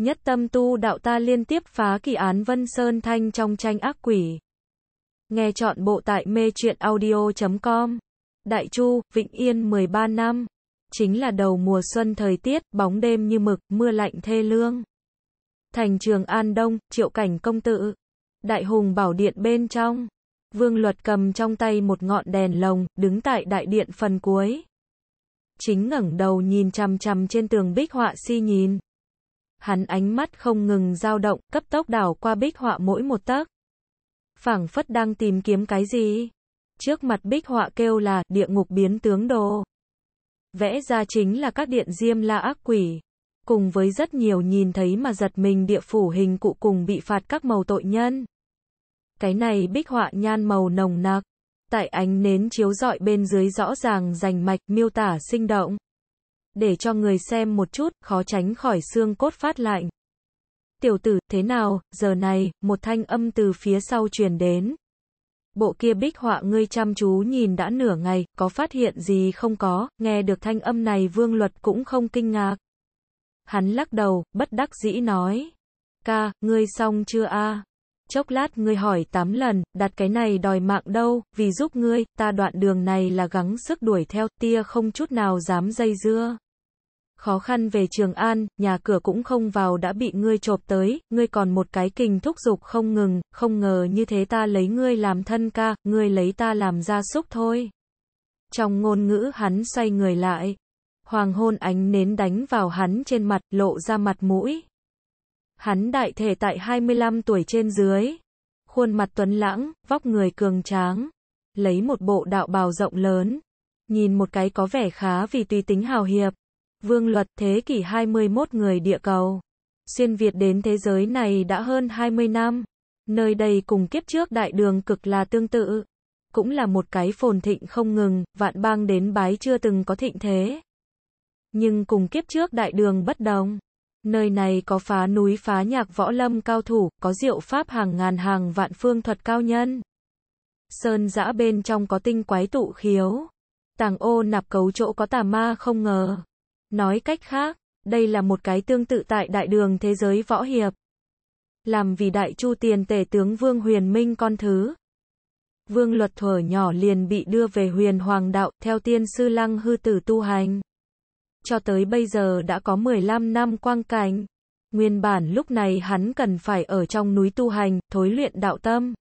Nhất tâm tu đạo ta liên tiếp phá kỳ án Vân Sơn Thanh trong tranh ác quỷ. Nghe chọn bộ tại mê truyện audio.com. Đại Chu, Vịnh Yên 13 năm. Chính là đầu mùa xuân thời tiết, bóng đêm như mực, mưa lạnh thê lương. Thành trường An Đông, triệu cảnh công tự. Đại hùng bảo điện bên trong. Vương luật cầm trong tay một ngọn đèn lồng, đứng tại đại điện phần cuối. Chính ngẩng đầu nhìn chằm chằm trên tường bích họa si nhìn hắn ánh mắt không ngừng dao động, cấp tốc đảo qua bích họa mỗi một tấc, phảng phất đang tìm kiếm cái gì? Trước mặt bích họa kêu là địa ngục biến tướng đồ. Vẽ ra chính là các điện diêm la ác quỷ. Cùng với rất nhiều nhìn thấy mà giật mình địa phủ hình cụ cùng bị phạt các màu tội nhân. Cái này bích họa nhan màu nồng nặc. Tại ánh nến chiếu rọi bên dưới rõ ràng rành mạch miêu tả sinh động để cho người xem một chút, khó tránh khỏi xương cốt phát lạnh. Tiểu tử, thế nào, giờ này, một thanh âm từ phía sau truyền đến. Bộ kia bích họa ngươi chăm chú nhìn đã nửa ngày, có phát hiện gì không có, nghe được thanh âm này vương luật cũng không kinh ngạc. Hắn lắc đầu, bất đắc dĩ nói. Ca, ngươi xong chưa a? À? Chốc lát ngươi hỏi tám lần, đặt cái này đòi mạng đâu, vì giúp ngươi, ta đoạn đường này là gắng sức đuổi theo, tia không chút nào dám dây dưa khó khăn về Trường An, nhà cửa cũng không vào đã bị ngươi chộp tới, ngươi còn một cái kình thúc dục không ngừng, không ngờ như thế ta lấy ngươi làm thân ca, ngươi lấy ta làm gia súc thôi. Trong ngôn ngữ hắn xoay người lại, hoàng hôn ánh nến đánh vào hắn trên mặt, lộ ra mặt mũi. Hắn đại thể tại 25 tuổi trên dưới, khuôn mặt tuấn lãng, vóc người cường tráng, lấy một bộ đạo bào rộng lớn, nhìn một cái có vẻ khá vì tùy tính hào hiệp, Vương luật thế kỷ 21 người địa cầu. Xuyên Việt đến thế giới này đã hơn 20 năm. Nơi đây cùng kiếp trước đại đường cực là tương tự. Cũng là một cái phồn thịnh không ngừng, vạn bang đến bái chưa từng có thịnh thế. Nhưng cùng kiếp trước đại đường bất đồng. Nơi này có phá núi phá nhạc võ lâm cao thủ, có diệu pháp hàng ngàn hàng vạn phương thuật cao nhân. Sơn giã bên trong có tinh quái tụ khiếu. Tàng ô nạp cấu chỗ có tà ma không ngờ. Nói cách khác, đây là một cái tương tự tại đại đường thế giới võ hiệp. Làm vì đại chu tiền tể tướng Vương Huyền Minh con thứ. Vương luật thuở nhỏ liền bị đưa về huyền hoàng đạo, theo tiên sư lăng hư tử tu hành. Cho tới bây giờ đã có 15 năm quang cảnh. Nguyên bản lúc này hắn cần phải ở trong núi tu hành, thối luyện đạo tâm.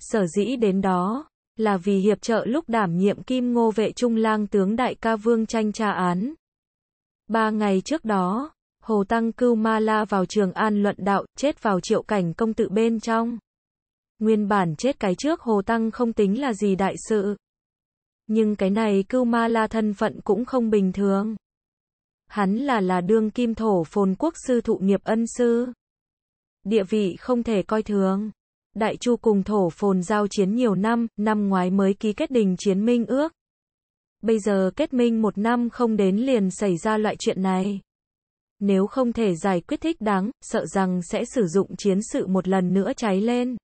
Sở dĩ đến đó, là vì hiệp trợ lúc đảm nhiệm kim ngô vệ trung lang tướng đại ca vương tranh tra án. Ba ngày trước đó, Hồ Tăng Cưu Ma La vào trường An luận đạo, chết vào triệu cảnh công tự bên trong. Nguyên bản chết cái trước Hồ Tăng không tính là gì đại sự. Nhưng cái này Cưu Ma La thân phận cũng không bình thường. Hắn là là đương kim thổ phồn quốc sư thụ nghiệp ân sư. Địa vị không thể coi thường. Đại Chu cùng thổ phồn giao chiến nhiều năm, năm ngoái mới ký kết đình chiến minh ước bây giờ kết minh một năm không đến liền xảy ra loại chuyện này. Nếu không thể giải quyết thích đáng, sợ rằng sẽ sử dụng chiến sự một lần nữa cháy lên.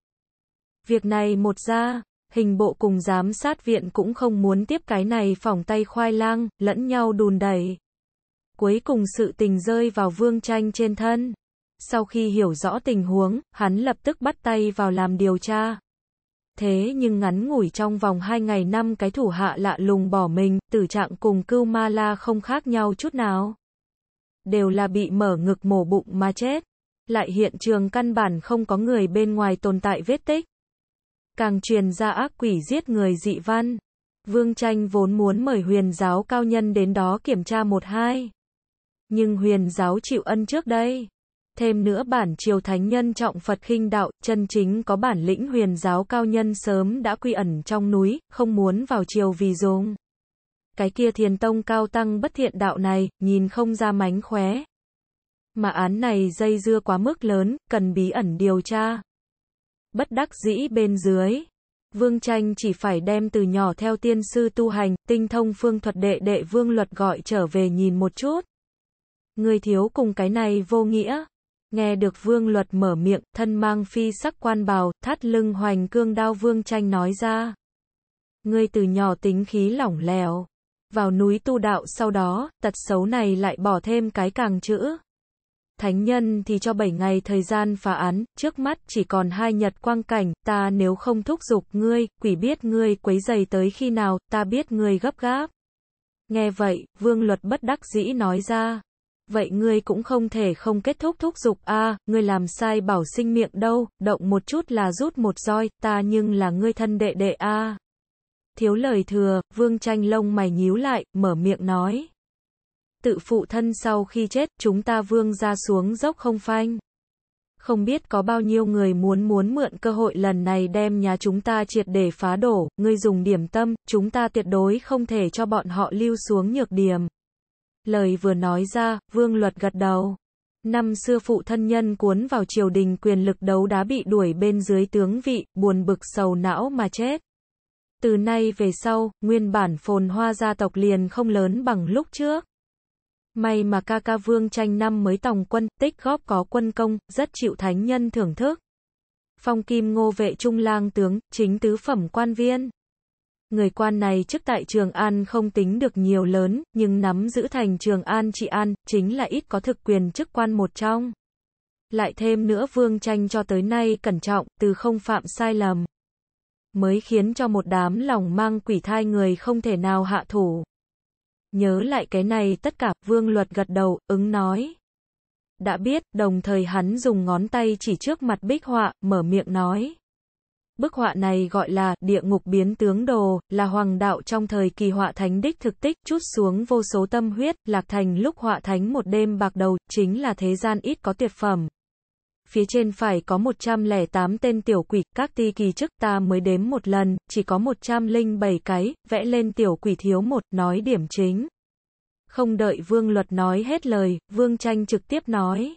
Việc này một ra, hình bộ cùng giám sát viện cũng không muốn tiếp cái này phỏng tay khoai lang, lẫn nhau đùn đẩy. Cuối cùng sự tình rơi vào vương tranh trên thân. Sau khi hiểu rõ tình huống, hắn lập tức bắt tay vào làm điều tra. Thế nhưng ngắn ngủi trong vòng 2 ngày năm cái thủ hạ lạ lùng bỏ mình, tử trạng cùng cưu ma la không khác nhau chút nào. Đều là bị mở ngực mổ bụng mà chết. Lại hiện trường căn bản không có người bên ngoài tồn tại vết tích. Càng truyền ra ác quỷ giết người dị văn. Vương Tranh vốn muốn mời huyền giáo cao nhân đến đó kiểm tra một hai. Nhưng huyền giáo chịu ân trước đây. Thêm nữa bản triều thánh nhân trọng Phật khinh đạo, chân chính có bản lĩnh huyền giáo cao nhân sớm đã quy ẩn trong núi, không muốn vào triều vì dùng. Cái kia thiền tông cao tăng bất thiện đạo này, nhìn không ra mánh khóe. Mà án này dây dưa quá mức lớn, cần bí ẩn điều tra. Bất đắc dĩ bên dưới. Vương Tranh chỉ phải đem từ nhỏ theo tiên sư tu hành, tinh thông phương thuật đệ đệ vương luật gọi trở về nhìn một chút. Người thiếu cùng cái này vô nghĩa. Nghe được vương luật mở miệng, thân mang phi sắc quan bào, thắt lưng hoành cương đao vương tranh nói ra. Ngươi từ nhỏ tính khí lỏng lẻo. Vào núi tu đạo sau đó, tật xấu này lại bỏ thêm cái càng chữ. Thánh nhân thì cho bảy ngày thời gian phá án, trước mắt chỉ còn hai nhật quang cảnh, ta nếu không thúc giục ngươi, quỷ biết ngươi quấy dày tới khi nào, ta biết ngươi gấp gáp. Nghe vậy, vương luật bất đắc dĩ nói ra vậy ngươi cũng không thể không kết thúc thúc dục a, à, ngươi làm sai bảo sinh miệng đâu, động một chút là rút một roi, ta nhưng là ngươi thân đệ đệ a. À. Thiếu lời thừa, Vương Tranh lông mày nhíu lại, mở miệng nói: "Tự phụ thân sau khi chết, chúng ta Vương ra xuống dốc không phanh." Không biết có bao nhiêu người muốn muốn mượn cơ hội lần này đem nhà chúng ta triệt để phá đổ, ngươi dùng điểm tâm, chúng ta tuyệt đối không thể cho bọn họ lưu xuống nhược điểm. Lời vừa nói ra, Vương Luật gật đầu. Năm xưa phụ thân nhân cuốn vào triều đình quyền lực đấu đá bị đuổi bên dưới tướng vị, buồn bực sầu não mà chết. Từ nay về sau, nguyên bản phồn hoa gia tộc liền không lớn bằng lúc trước. May mà ca ca vương tranh năm mới tòng quân, tích góp có quân công, rất chịu thánh nhân thưởng thức. Phong kim ngô vệ trung lang tướng, chính tứ phẩm quan viên. Người quan này trước tại Trường An không tính được nhiều lớn, nhưng nắm giữ thành Trường An trị an, chính là ít có thực quyền chức quan một trong. Lại thêm nữa Vương Tranh cho tới nay cẩn trọng, từ không phạm sai lầm. Mới khiến cho một đám lòng mang quỷ thai người không thể nào hạ thủ. Nhớ lại cái này tất cả, Vương Luật gật đầu, ứng nói. Đã biết, đồng thời hắn dùng ngón tay chỉ trước mặt bích họa, mở miệng nói. Bức họa này gọi là Địa ngục biến tướng đồ, là hoàng đạo trong thời kỳ họa thánh đích thực tích, chút xuống vô số tâm huyết, lạc thành lúc họa thánh một đêm bạc đầu, chính là thế gian ít có tuyệt phẩm. Phía trên phải có 108 tên tiểu quỷ, các ti kỳ chức ta mới đếm một lần, chỉ có 107 cái, vẽ lên tiểu quỷ thiếu một, nói điểm chính. Không đợi vương luật nói hết lời, vương tranh trực tiếp nói.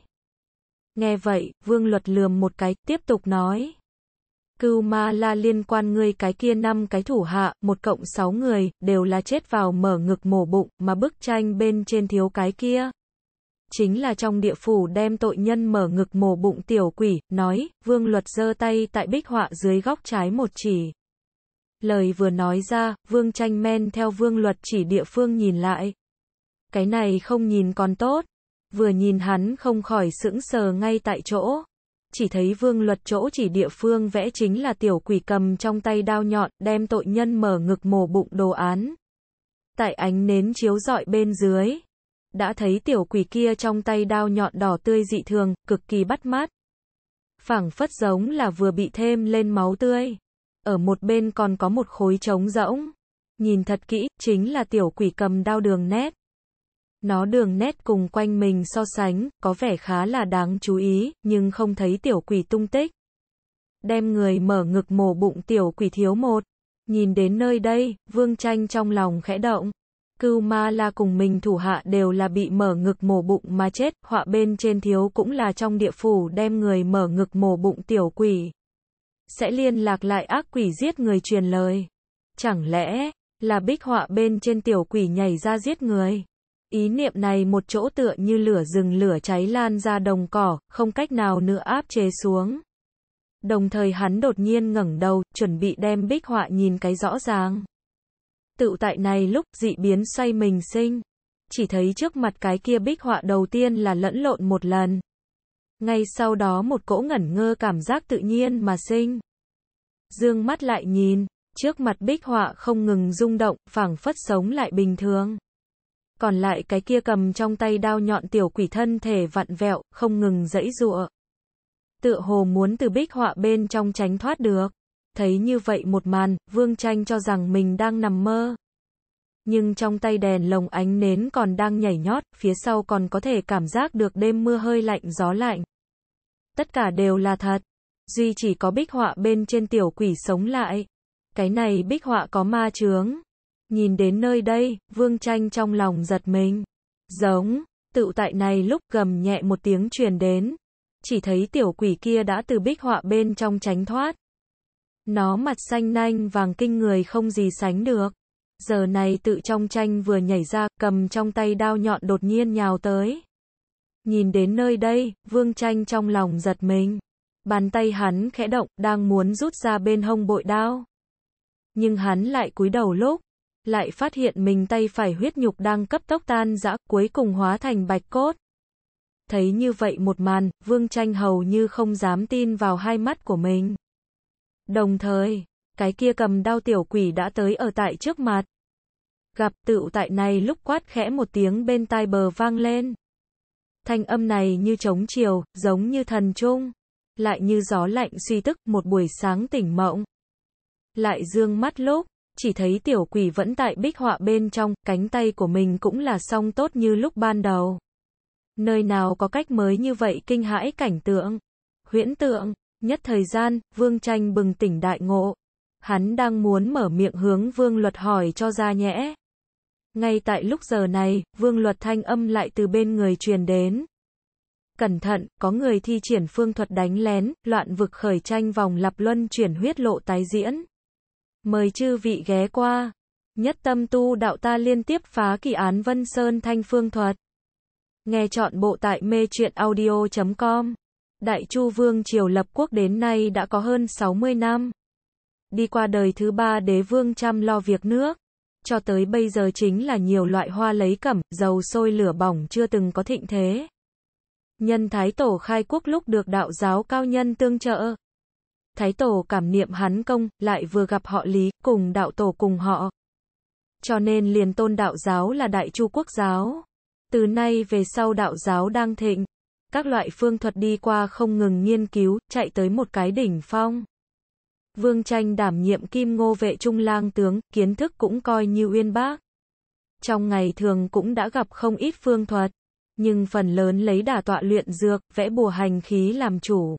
Nghe vậy, vương luật lườm một cái, tiếp tục nói. Cưu ma la liên quan ngươi cái kia năm cái thủ hạ, một cộng sáu người, đều là chết vào mở ngực mổ bụng, mà bức tranh bên trên thiếu cái kia. Chính là trong địa phủ đem tội nhân mở ngực mổ bụng tiểu quỷ, nói, vương luật giơ tay tại bích họa dưới góc trái một chỉ. Lời vừa nói ra, vương tranh men theo vương luật chỉ địa phương nhìn lại. Cái này không nhìn còn tốt. Vừa nhìn hắn không khỏi sững sờ ngay tại chỗ chỉ thấy vương luật chỗ chỉ địa phương vẽ chính là tiểu quỷ cầm trong tay đao nhọn, đem tội nhân mở ngực mổ bụng đồ án. Tại ánh nến chiếu dọi bên dưới, đã thấy tiểu quỷ kia trong tay đao nhọn đỏ tươi dị thường, cực kỳ bắt mắt. phảng phất giống là vừa bị thêm lên máu tươi. Ở một bên còn có một khối trống rỗng. Nhìn thật kỹ, chính là tiểu quỷ cầm đao đường nét. Nó đường nét cùng quanh mình so sánh, có vẻ khá là đáng chú ý, nhưng không thấy tiểu quỷ tung tích. Đem người mở ngực mổ bụng tiểu quỷ thiếu một. Nhìn đến nơi đây, vương tranh trong lòng khẽ động. Cưu ma la cùng mình thủ hạ đều là bị mở ngực mổ bụng mà chết, họa bên trên thiếu cũng là trong địa phủ đem người mở ngực mổ bụng tiểu quỷ. Sẽ liên lạc lại ác quỷ giết người truyền lời. Chẳng lẽ, là bích họa bên trên tiểu quỷ nhảy ra giết người? Ý niệm này một chỗ tựa như lửa rừng lửa cháy lan ra đồng cỏ, không cách nào nữa áp chế xuống. Đồng thời hắn đột nhiên ngẩng đầu, chuẩn bị đem bích họa nhìn cái rõ ràng. Tự tại này lúc dị biến xoay mình sinh. Chỉ thấy trước mặt cái kia bích họa đầu tiên là lẫn lộn một lần. Ngay sau đó một cỗ ngẩn ngơ cảm giác tự nhiên mà sinh. Dương mắt lại nhìn, trước mặt bích họa không ngừng rung động, phảng phất sống lại bình thường còn lại cái kia cầm trong tay đao nhọn tiểu quỷ thân thể vặn vẹo, không ngừng dẫy dụa. Tựa hồ muốn từ bích họa bên trong tránh thoát được. Thấy như vậy một màn, Vương Tranh cho rằng mình đang nằm mơ. Nhưng trong tay đèn lồng ánh nến còn đang nhảy nhót, phía sau còn có thể cảm giác được đêm mưa hơi lạnh gió lạnh. Tất cả đều là thật. Duy chỉ có bích họa bên trên tiểu quỷ sống lại. Cái này bích họa có ma chướng. Nhìn đến nơi đây, Vương Tranh trong lòng giật mình. Giống, tự tại này lúc gầm nhẹ một tiếng truyền đến. Chỉ thấy tiểu quỷ kia đã từ bích họa bên trong tránh thoát. Nó mặt xanh nanh vàng kinh người không gì sánh được. Giờ này tự trong tranh vừa nhảy ra, cầm trong tay đao nhọn đột nhiên nhào tới. Nhìn đến nơi đây, vương tranh trong lòng giật mình. Bàn tay hắn khẽ động, đang muốn rút ra bên hông bội đao. Nhưng hắn lại cúi đầu lúc, lại phát hiện mình tay phải huyết nhục đang cấp tốc tan rã cuối cùng hóa thành bạch cốt. Thấy như vậy một màn, Vương Tranh hầu như không dám tin vào hai mắt của mình. Đồng thời, cái kia cầm đao tiểu quỷ đã tới ở tại trước mặt. Gặp tựu tại này lúc quát khẽ một tiếng bên tai bờ vang lên. Thanh âm này như trống chiều, giống như thần trung. Lại như gió lạnh suy tức một buổi sáng tỉnh mộng. Lại dương mắt lúc, chỉ thấy tiểu quỷ vẫn tại bích họa bên trong, cánh tay của mình cũng là song tốt như lúc ban đầu. Nơi nào có cách mới như vậy kinh hãi cảnh tượng, huyễn tượng, nhất thời gian, vương tranh bừng tỉnh đại ngộ. Hắn đang muốn mở miệng hướng vương luật hỏi cho ra nhẽ. Ngay tại lúc giờ này, vương luật thanh âm lại từ bên người truyền đến. Cẩn thận, có người thi triển phương thuật đánh lén, loạn vực khởi tranh vòng lặp luân chuyển huyết lộ tái diễn. Mời chư vị ghé qua. Nhất tâm tu đạo ta liên tiếp phá kỳ án Vân Sơn Thanh Phương Thuật. Nghe chọn bộ tại mê truyện audio.com. Đại Chu Vương triều lập quốc đến nay đã có hơn 60 năm. Đi qua đời thứ ba đế vương chăm lo việc nước. Cho tới bây giờ chính là nhiều loại hoa lấy cẩm, dầu sôi lửa bỏng chưa từng có thịnh thế. Nhân Thái Tổ khai quốc lúc được đạo giáo cao nhân tương trợ, Thái Tổ cảm niệm hắn công, lại vừa gặp họ Lý, cùng đạo tổ cùng họ. Cho nên liền tôn đạo giáo là đại chu quốc giáo. Từ nay về sau đạo giáo đang thịnh. Các loại phương thuật đi qua không ngừng nghiên cứu, chạy tới một cái đỉnh phong. Vương Tranh đảm nhiệm kim ngô vệ trung lang tướng, kiến thức cũng coi như uyên bác. Trong ngày thường cũng đã gặp không ít phương thuật, nhưng phần lớn lấy đả tọa luyện dược, vẽ bùa hành khí làm chủ.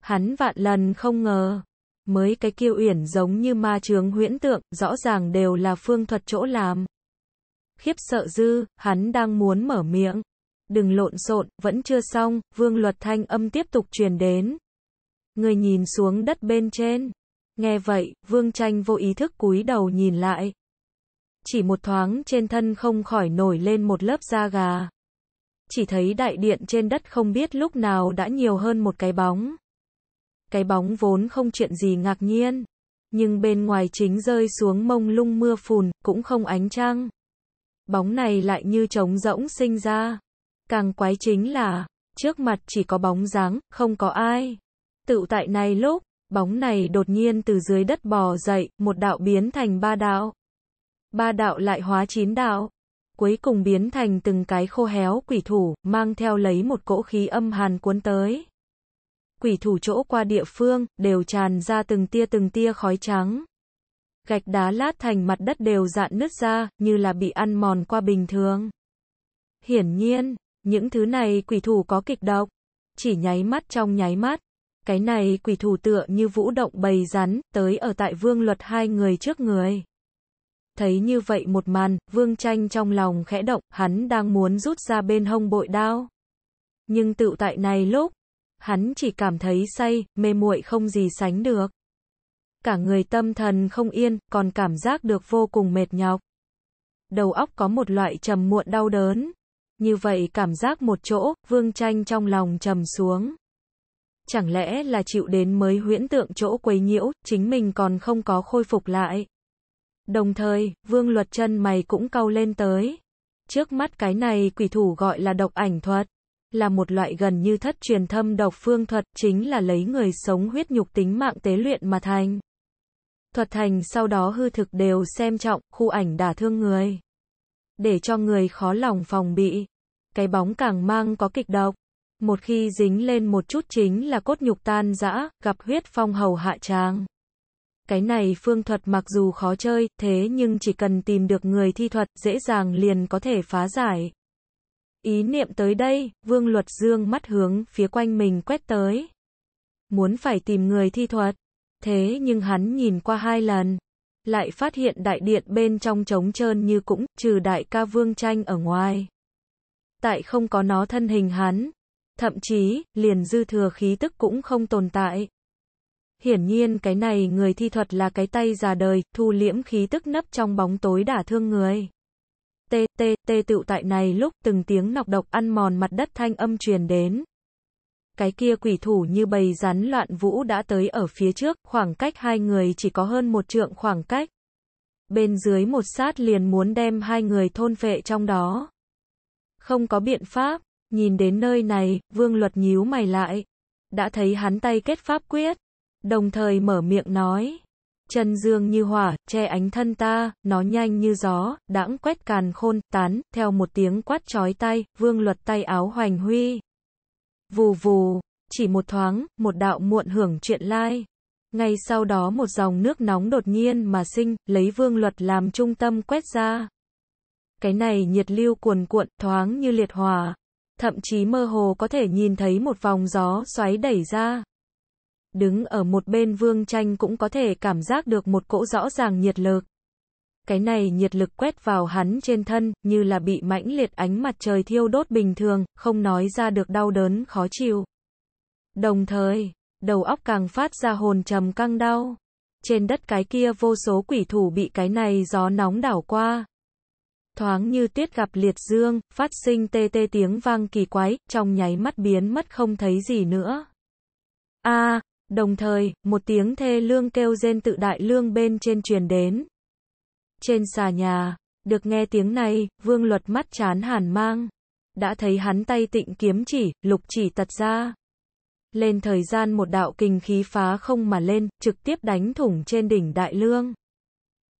Hắn vạn lần không ngờ, mới cái kiêu uyển giống như ma trường huyễn tượng, rõ ràng đều là phương thuật chỗ làm. Khiếp sợ dư, hắn đang muốn mở miệng. Đừng lộn xộn, vẫn chưa xong, vương luật thanh âm tiếp tục truyền đến. Người nhìn xuống đất bên trên. Nghe vậy, vương tranh vô ý thức cúi đầu nhìn lại. Chỉ một thoáng trên thân không khỏi nổi lên một lớp da gà. Chỉ thấy đại điện trên đất không biết lúc nào đã nhiều hơn một cái bóng cái bóng vốn không chuyện gì ngạc nhiên. Nhưng bên ngoài chính rơi xuống mông lung mưa phùn, cũng không ánh trăng. Bóng này lại như trống rỗng sinh ra. Càng quái chính là, trước mặt chỉ có bóng dáng, không có ai. Tự tại này lúc, bóng này đột nhiên từ dưới đất bò dậy, một đạo biến thành ba đạo. Ba đạo lại hóa chín đạo. Cuối cùng biến thành từng cái khô héo quỷ thủ, mang theo lấy một cỗ khí âm hàn cuốn tới quỷ thủ chỗ qua địa phương, đều tràn ra từng tia từng tia khói trắng. Gạch đá lát thành mặt đất đều dạn nứt ra, như là bị ăn mòn qua bình thường. Hiển nhiên, những thứ này quỷ thủ có kịch độc. Chỉ nháy mắt trong nháy mắt. Cái này quỷ thủ tựa như vũ động bầy rắn, tới ở tại vương luật hai người trước người. Thấy như vậy một màn, vương tranh trong lòng khẽ động, hắn đang muốn rút ra bên hông bội đao. Nhưng tự tại này lúc, hắn chỉ cảm thấy say, mê muội không gì sánh được. Cả người tâm thần không yên, còn cảm giác được vô cùng mệt nhọc. Đầu óc có một loại trầm muộn đau đớn. Như vậy cảm giác một chỗ, vương tranh trong lòng trầm xuống. Chẳng lẽ là chịu đến mới huyễn tượng chỗ quấy nhiễu, chính mình còn không có khôi phục lại. Đồng thời, vương luật chân mày cũng cau lên tới. Trước mắt cái này quỷ thủ gọi là độc ảnh thuật là một loại gần như thất truyền thâm độc phương thuật, chính là lấy người sống huyết nhục tính mạng tế luyện mà thành. Thuật thành sau đó hư thực đều xem trọng, khu ảnh đả thương người. Để cho người khó lòng phòng bị. Cái bóng càng mang có kịch độc. Một khi dính lên một chút chính là cốt nhục tan rã, gặp huyết phong hầu hạ tràng. Cái này phương thuật mặc dù khó chơi, thế nhưng chỉ cần tìm được người thi thuật, dễ dàng liền có thể phá giải. Ý niệm tới đây, Vương Luật Dương mắt hướng phía quanh mình quét tới. Muốn phải tìm người thi thuật. Thế nhưng hắn nhìn qua hai lần. Lại phát hiện đại điện bên trong trống trơn như cũng, trừ đại ca Vương Tranh ở ngoài. Tại không có nó thân hình hắn. Thậm chí, liền dư thừa khí tức cũng không tồn tại. Hiển nhiên cái này người thi thuật là cái tay già đời, thu liễm khí tức nấp trong bóng tối đả thương người tê tê tê tựu tại này lúc từng tiếng nọc độc ăn mòn mặt đất thanh âm truyền đến. Cái kia quỷ thủ như bầy rắn loạn vũ đã tới ở phía trước, khoảng cách hai người chỉ có hơn một trượng khoảng cách. Bên dưới một sát liền muốn đem hai người thôn vệ trong đó. Không có biện pháp, nhìn đến nơi này, vương luật nhíu mày lại. Đã thấy hắn tay kết pháp quyết, đồng thời mở miệng nói chân dương như hỏa, che ánh thân ta, nó nhanh như gió, đãng quét càn khôn, tán, theo một tiếng quát chói tay, vương luật tay áo hoành huy. Vù vù, chỉ một thoáng, một đạo muộn hưởng chuyện lai. Ngay sau đó một dòng nước nóng đột nhiên mà sinh, lấy vương luật làm trung tâm quét ra. Cái này nhiệt lưu cuồn cuộn, thoáng như liệt hòa. Thậm chí mơ hồ có thể nhìn thấy một vòng gió xoáy đẩy ra đứng ở một bên vương tranh cũng có thể cảm giác được một cỗ rõ ràng nhiệt lực. Cái này nhiệt lực quét vào hắn trên thân, như là bị mãnh liệt ánh mặt trời thiêu đốt bình thường, không nói ra được đau đớn khó chịu. Đồng thời, đầu óc càng phát ra hồn trầm căng đau. Trên đất cái kia vô số quỷ thủ bị cái này gió nóng đảo qua. Thoáng như tuyết gặp liệt dương, phát sinh tê tê tiếng vang kỳ quái, trong nháy mắt biến mất không thấy gì nữa. A, Đồng thời, một tiếng thê lương kêu rên tự đại lương bên trên truyền đến. Trên xà nhà, được nghe tiếng này, vương luật mắt chán hàn mang. Đã thấy hắn tay tịnh kiếm chỉ, lục chỉ tật ra. Lên thời gian một đạo kình khí phá không mà lên, trực tiếp đánh thủng trên đỉnh đại lương.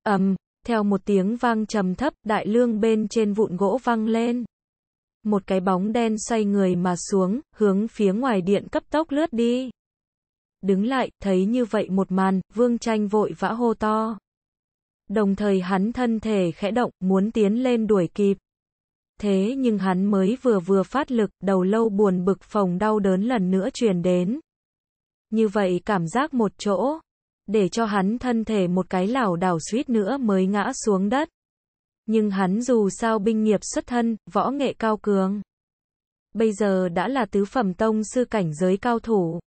ầm um, theo một tiếng vang trầm thấp, đại lương bên trên vụn gỗ vang lên. Một cái bóng đen xoay người mà xuống, hướng phía ngoài điện cấp tốc lướt đi. Đứng lại, thấy như vậy một màn, vương tranh vội vã hô to. Đồng thời hắn thân thể khẽ động, muốn tiến lên đuổi kịp. Thế nhưng hắn mới vừa vừa phát lực, đầu lâu buồn bực phòng đau đớn lần nữa truyền đến. Như vậy cảm giác một chỗ, để cho hắn thân thể một cái lảo đảo suýt nữa mới ngã xuống đất. Nhưng hắn dù sao binh nghiệp xuất thân, võ nghệ cao cường. Bây giờ đã là tứ phẩm tông sư cảnh giới cao thủ.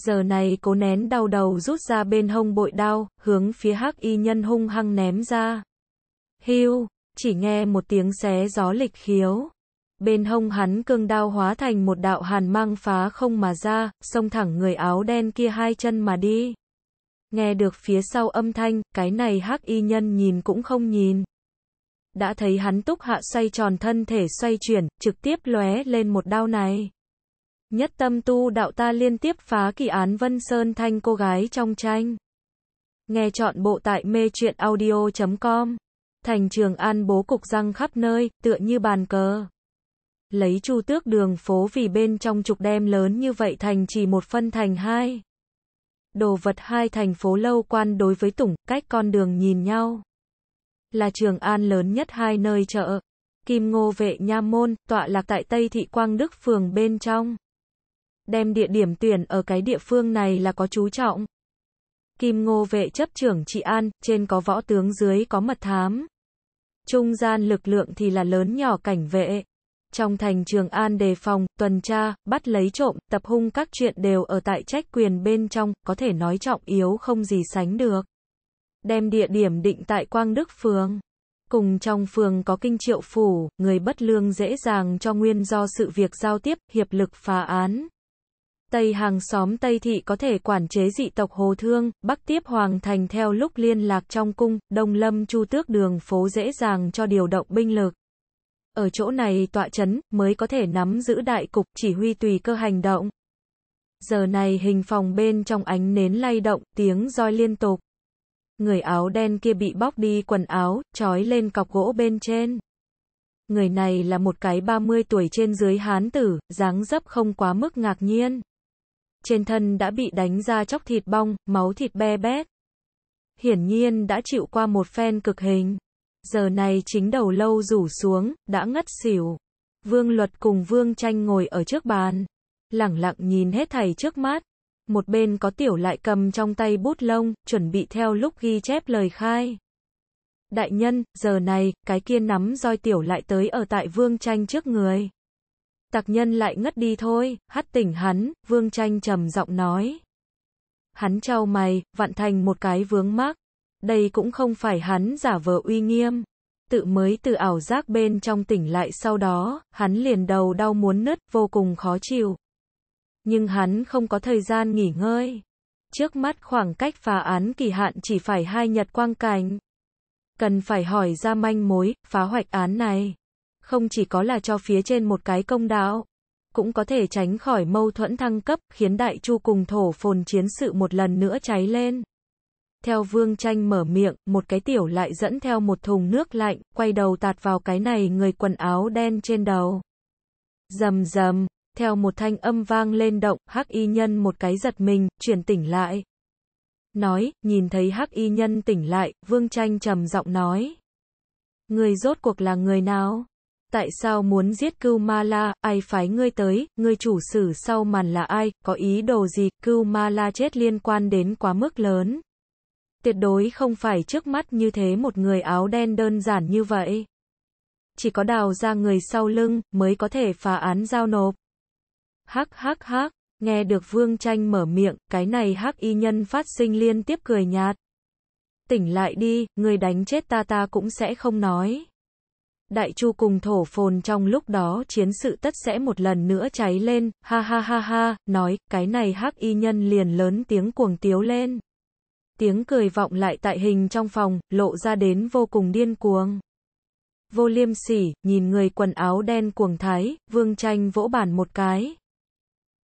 Giờ này cố nén đau đầu rút ra bên hông bội đao, hướng phía hắc y nhân hung hăng ném ra. Hiu, chỉ nghe một tiếng xé gió lịch khiếu. Bên hông hắn cương đao hóa thành một đạo hàn mang phá không mà ra, xông thẳng người áo đen kia hai chân mà đi. Nghe được phía sau âm thanh, cái này hắc y nhân nhìn cũng không nhìn. Đã thấy hắn túc hạ xoay tròn thân thể xoay chuyển, trực tiếp lóe lên một đao này nhất tâm tu đạo ta liên tiếp phá kỳ án Vân Sơn Thanh cô gái trong tranh. Nghe chọn bộ tại mê truyện audio.com. Thành Trường An bố cục răng khắp nơi, tựa như bàn cờ. Lấy chu tước đường phố vì bên trong trục đem lớn như vậy thành chỉ một phân thành hai. Đồ vật hai thành phố lâu quan đối với tủng, cách con đường nhìn nhau. Là Trường An lớn nhất hai nơi chợ. Kim Ngô Vệ Nha Môn, tọa lạc tại Tây Thị Quang Đức phường bên trong. Đem địa điểm tuyển ở cái địa phương này là có chú trọng. Kim Ngô vệ chấp trưởng trị an, trên có võ tướng dưới có mật thám. Trung gian lực lượng thì là lớn nhỏ cảnh vệ. Trong thành Trường An đề phòng, tuần tra, bắt lấy trộm, tập hung các chuyện đều ở tại trách quyền bên trong, có thể nói trọng yếu không gì sánh được. Đem địa điểm định tại Quang Đức Phường. Cùng trong phường có kinh triệu phủ, người bất lương dễ dàng cho nguyên do sự việc giao tiếp, hiệp lực phá án, Tây hàng xóm Tây Thị có thể quản chế dị tộc Hồ Thương, Bắc tiếp Hoàng Thành theo lúc liên lạc trong cung, Đông Lâm Chu tước đường phố dễ dàng cho điều động binh lực. Ở chỗ này tọa chấn, mới có thể nắm giữ đại cục, chỉ huy tùy cơ hành động. Giờ này hình phòng bên trong ánh nến lay động, tiếng roi liên tục. Người áo đen kia bị bóc đi quần áo, trói lên cọc gỗ bên trên. Người này là một cái 30 tuổi trên dưới hán tử, dáng dấp không quá mức ngạc nhiên trên thân đã bị đánh ra chóc thịt bong, máu thịt be bét. Hiển nhiên đã chịu qua một phen cực hình. Giờ này chính đầu lâu rủ xuống, đã ngất xỉu. Vương Luật cùng Vương Tranh ngồi ở trước bàn, lẳng lặng nhìn hết thầy trước mắt. Một bên có tiểu lại cầm trong tay bút lông, chuẩn bị theo lúc ghi chép lời khai. Đại nhân, giờ này, cái kia nắm roi tiểu lại tới ở tại Vương Tranh trước người tạc nhân lại ngất đi thôi, hắt tỉnh hắn, Vương Tranh trầm giọng nói. Hắn trao mày, vạn thành một cái vướng mắc. Đây cũng không phải hắn giả vờ uy nghiêm. Tự mới từ ảo giác bên trong tỉnh lại sau đó, hắn liền đầu đau muốn nứt, vô cùng khó chịu. Nhưng hắn không có thời gian nghỉ ngơi. Trước mắt khoảng cách phá án kỳ hạn chỉ phải hai nhật quang cảnh. Cần phải hỏi ra manh mối, phá hoạch án này không chỉ có là cho phía trên một cái công đạo, cũng có thể tránh khỏi mâu thuẫn thăng cấp, khiến đại chu cùng thổ phồn chiến sự một lần nữa cháy lên. Theo vương tranh mở miệng, một cái tiểu lại dẫn theo một thùng nước lạnh, quay đầu tạt vào cái này người quần áo đen trên đầu. Dầm dầm, theo một thanh âm vang lên động, hắc y nhân một cái giật mình, chuyển tỉnh lại. Nói, nhìn thấy hắc y nhân tỉnh lại, vương tranh trầm giọng nói. Người rốt cuộc là người nào? tại sao muốn giết Cưu Ma La, ai phái ngươi tới, ngươi chủ sử sau màn là ai, có ý đồ gì, Cưu Ma La chết liên quan đến quá mức lớn. Tuyệt đối không phải trước mắt như thế một người áo đen đơn giản như vậy. Chỉ có đào ra người sau lưng, mới có thể phá án giao nộp. Hắc hắc hắc, nghe được vương tranh mở miệng, cái này hắc y nhân phát sinh liên tiếp cười nhạt. Tỉnh lại đi, người đánh chết ta ta cũng sẽ không nói. Đại Chu cùng thổ phồn trong lúc đó chiến sự tất sẽ một lần nữa cháy lên, ha ha ha ha, nói, cái này hắc y nhân liền lớn tiếng cuồng tiếu lên. Tiếng cười vọng lại tại hình trong phòng, lộ ra đến vô cùng điên cuồng. Vô liêm sỉ, nhìn người quần áo đen cuồng thái, vương tranh vỗ bản một cái.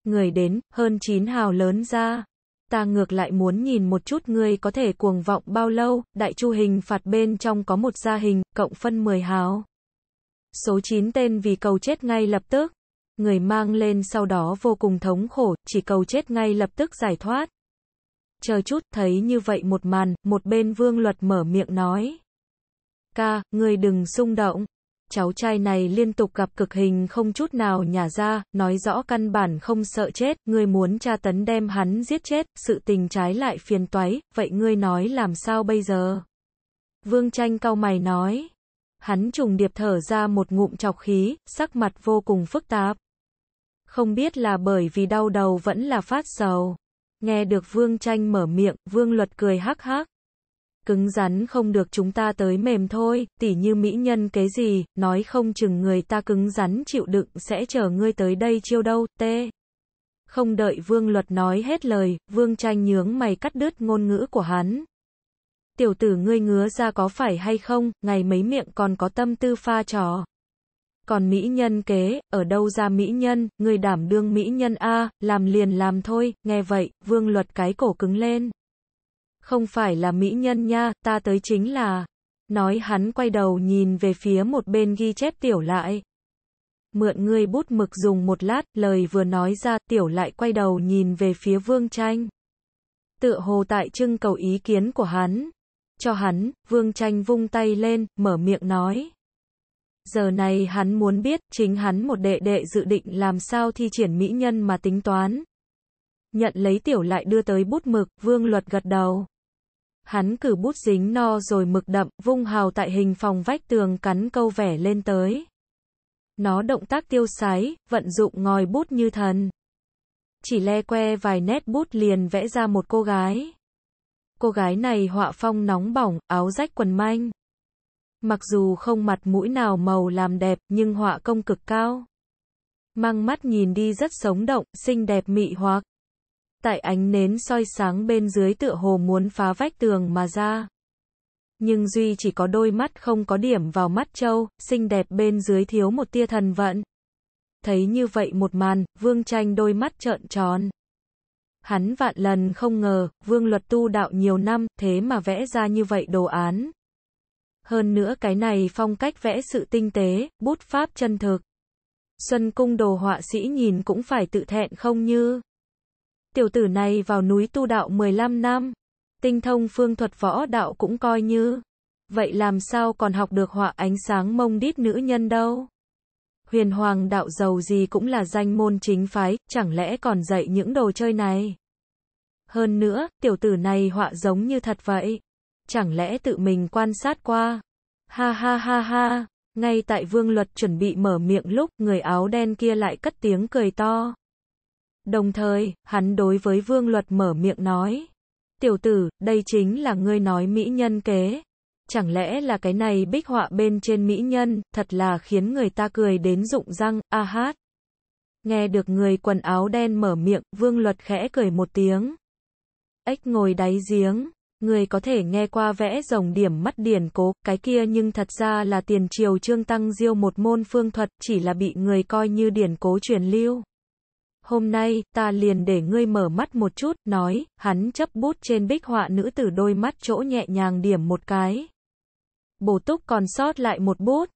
Người đến, hơn chín hào lớn ra. Ta ngược lại muốn nhìn một chút người có thể cuồng vọng bao lâu, đại chu hình phạt bên trong có một gia hình, cộng phân 10 hào. Số 9 tên vì cầu chết ngay lập tức. Người mang lên sau đó vô cùng thống khổ, chỉ cầu chết ngay lập tức giải thoát. Chờ chút, thấy như vậy một màn, một bên vương luật mở miệng nói. Ca, người đừng xung động. Cháu trai này liên tục gặp cực hình không chút nào nhả ra, nói rõ căn bản không sợ chết, ngươi muốn cha tấn đem hắn giết chết, sự tình trái lại phiền toái, vậy ngươi nói làm sao bây giờ? Vương tranh cau mày nói. Hắn trùng điệp thở ra một ngụm chọc khí, sắc mặt vô cùng phức tạp. Không biết là bởi vì đau đầu vẫn là phát sầu. Nghe được Vương Tranh mở miệng, Vương Luật cười hắc hắc. Cứng rắn không được chúng ta tới mềm thôi, tỉ như mỹ nhân cái gì, nói không chừng người ta cứng rắn chịu đựng sẽ chờ ngươi tới đây chiêu đâu, tê. Không đợi Vương Luật nói hết lời, Vương Tranh nhướng mày cắt đứt ngôn ngữ của hắn tiểu tử ngươi ngứa ra có phải hay không, ngày mấy miệng còn có tâm tư pha trò. Còn mỹ nhân kế, ở đâu ra mỹ nhân, người đảm đương mỹ nhân a làm liền làm thôi, nghe vậy, vương luật cái cổ cứng lên. Không phải là mỹ nhân nha, ta tới chính là. Nói hắn quay đầu nhìn về phía một bên ghi chép tiểu lại. Mượn ngươi bút mực dùng một lát, lời vừa nói ra, tiểu lại quay đầu nhìn về phía vương tranh. Tự hồ tại trưng cầu ý kiến của hắn, cho hắn, Vương Tranh vung tay lên, mở miệng nói. Giờ này hắn muốn biết, chính hắn một đệ đệ dự định làm sao thi triển mỹ nhân mà tính toán. Nhận lấy tiểu lại đưa tới bút mực, Vương Luật gật đầu. Hắn cử bút dính no rồi mực đậm, vung hào tại hình phòng vách tường cắn câu vẻ lên tới. Nó động tác tiêu sái, vận dụng ngòi bút như thần. Chỉ le que vài nét bút liền vẽ ra một cô gái. Cô gái này họa phong nóng bỏng, áo rách quần manh. Mặc dù không mặt mũi nào màu làm đẹp, nhưng họa công cực cao. Mang mắt nhìn đi rất sống động, xinh đẹp mị hoặc. Tại ánh nến soi sáng bên dưới tựa hồ muốn phá vách tường mà ra. Nhưng Duy chỉ có đôi mắt không có điểm vào mắt châu, xinh đẹp bên dưới thiếu một tia thần vận. Thấy như vậy một màn, Vương Tranh đôi mắt trợn tròn. Hắn vạn lần không ngờ, Vương Luật tu đạo nhiều năm, thế mà vẽ ra như vậy đồ án. Hơn nữa cái này phong cách vẽ sự tinh tế, bút pháp chân thực. Xuân cung đồ họa sĩ nhìn cũng phải tự thẹn không như. Tiểu tử này vào núi tu đạo 15 năm, tinh thông phương thuật võ đạo cũng coi như. Vậy làm sao còn học được họa ánh sáng mông đít nữ nhân đâu? huyền hoàng đạo giàu gì cũng là danh môn chính phái, chẳng lẽ còn dạy những đồ chơi này? Hơn nữa, tiểu tử này họa giống như thật vậy. Chẳng lẽ tự mình quan sát qua? Ha ha ha ha, ngay tại vương luật chuẩn bị mở miệng lúc người áo đen kia lại cất tiếng cười to. Đồng thời, hắn đối với vương luật mở miệng nói. Tiểu tử, đây chính là ngươi nói mỹ nhân kế chẳng lẽ là cái này bích họa bên trên mỹ nhân, thật là khiến người ta cười đến rụng răng, a hát. Nghe được người quần áo đen mở miệng, vương luật khẽ cười một tiếng. Ếch ngồi đáy giếng, người có thể nghe qua vẽ rồng điểm mắt điển cố, cái kia nhưng thật ra là tiền triều trương tăng diêu một môn phương thuật, chỉ là bị người coi như điển cố truyền lưu. Hôm nay, ta liền để ngươi mở mắt một chút, nói, hắn chấp bút trên bích họa nữ tử đôi mắt chỗ nhẹ nhàng điểm một cái. Bổ túc còn sót lại một bút.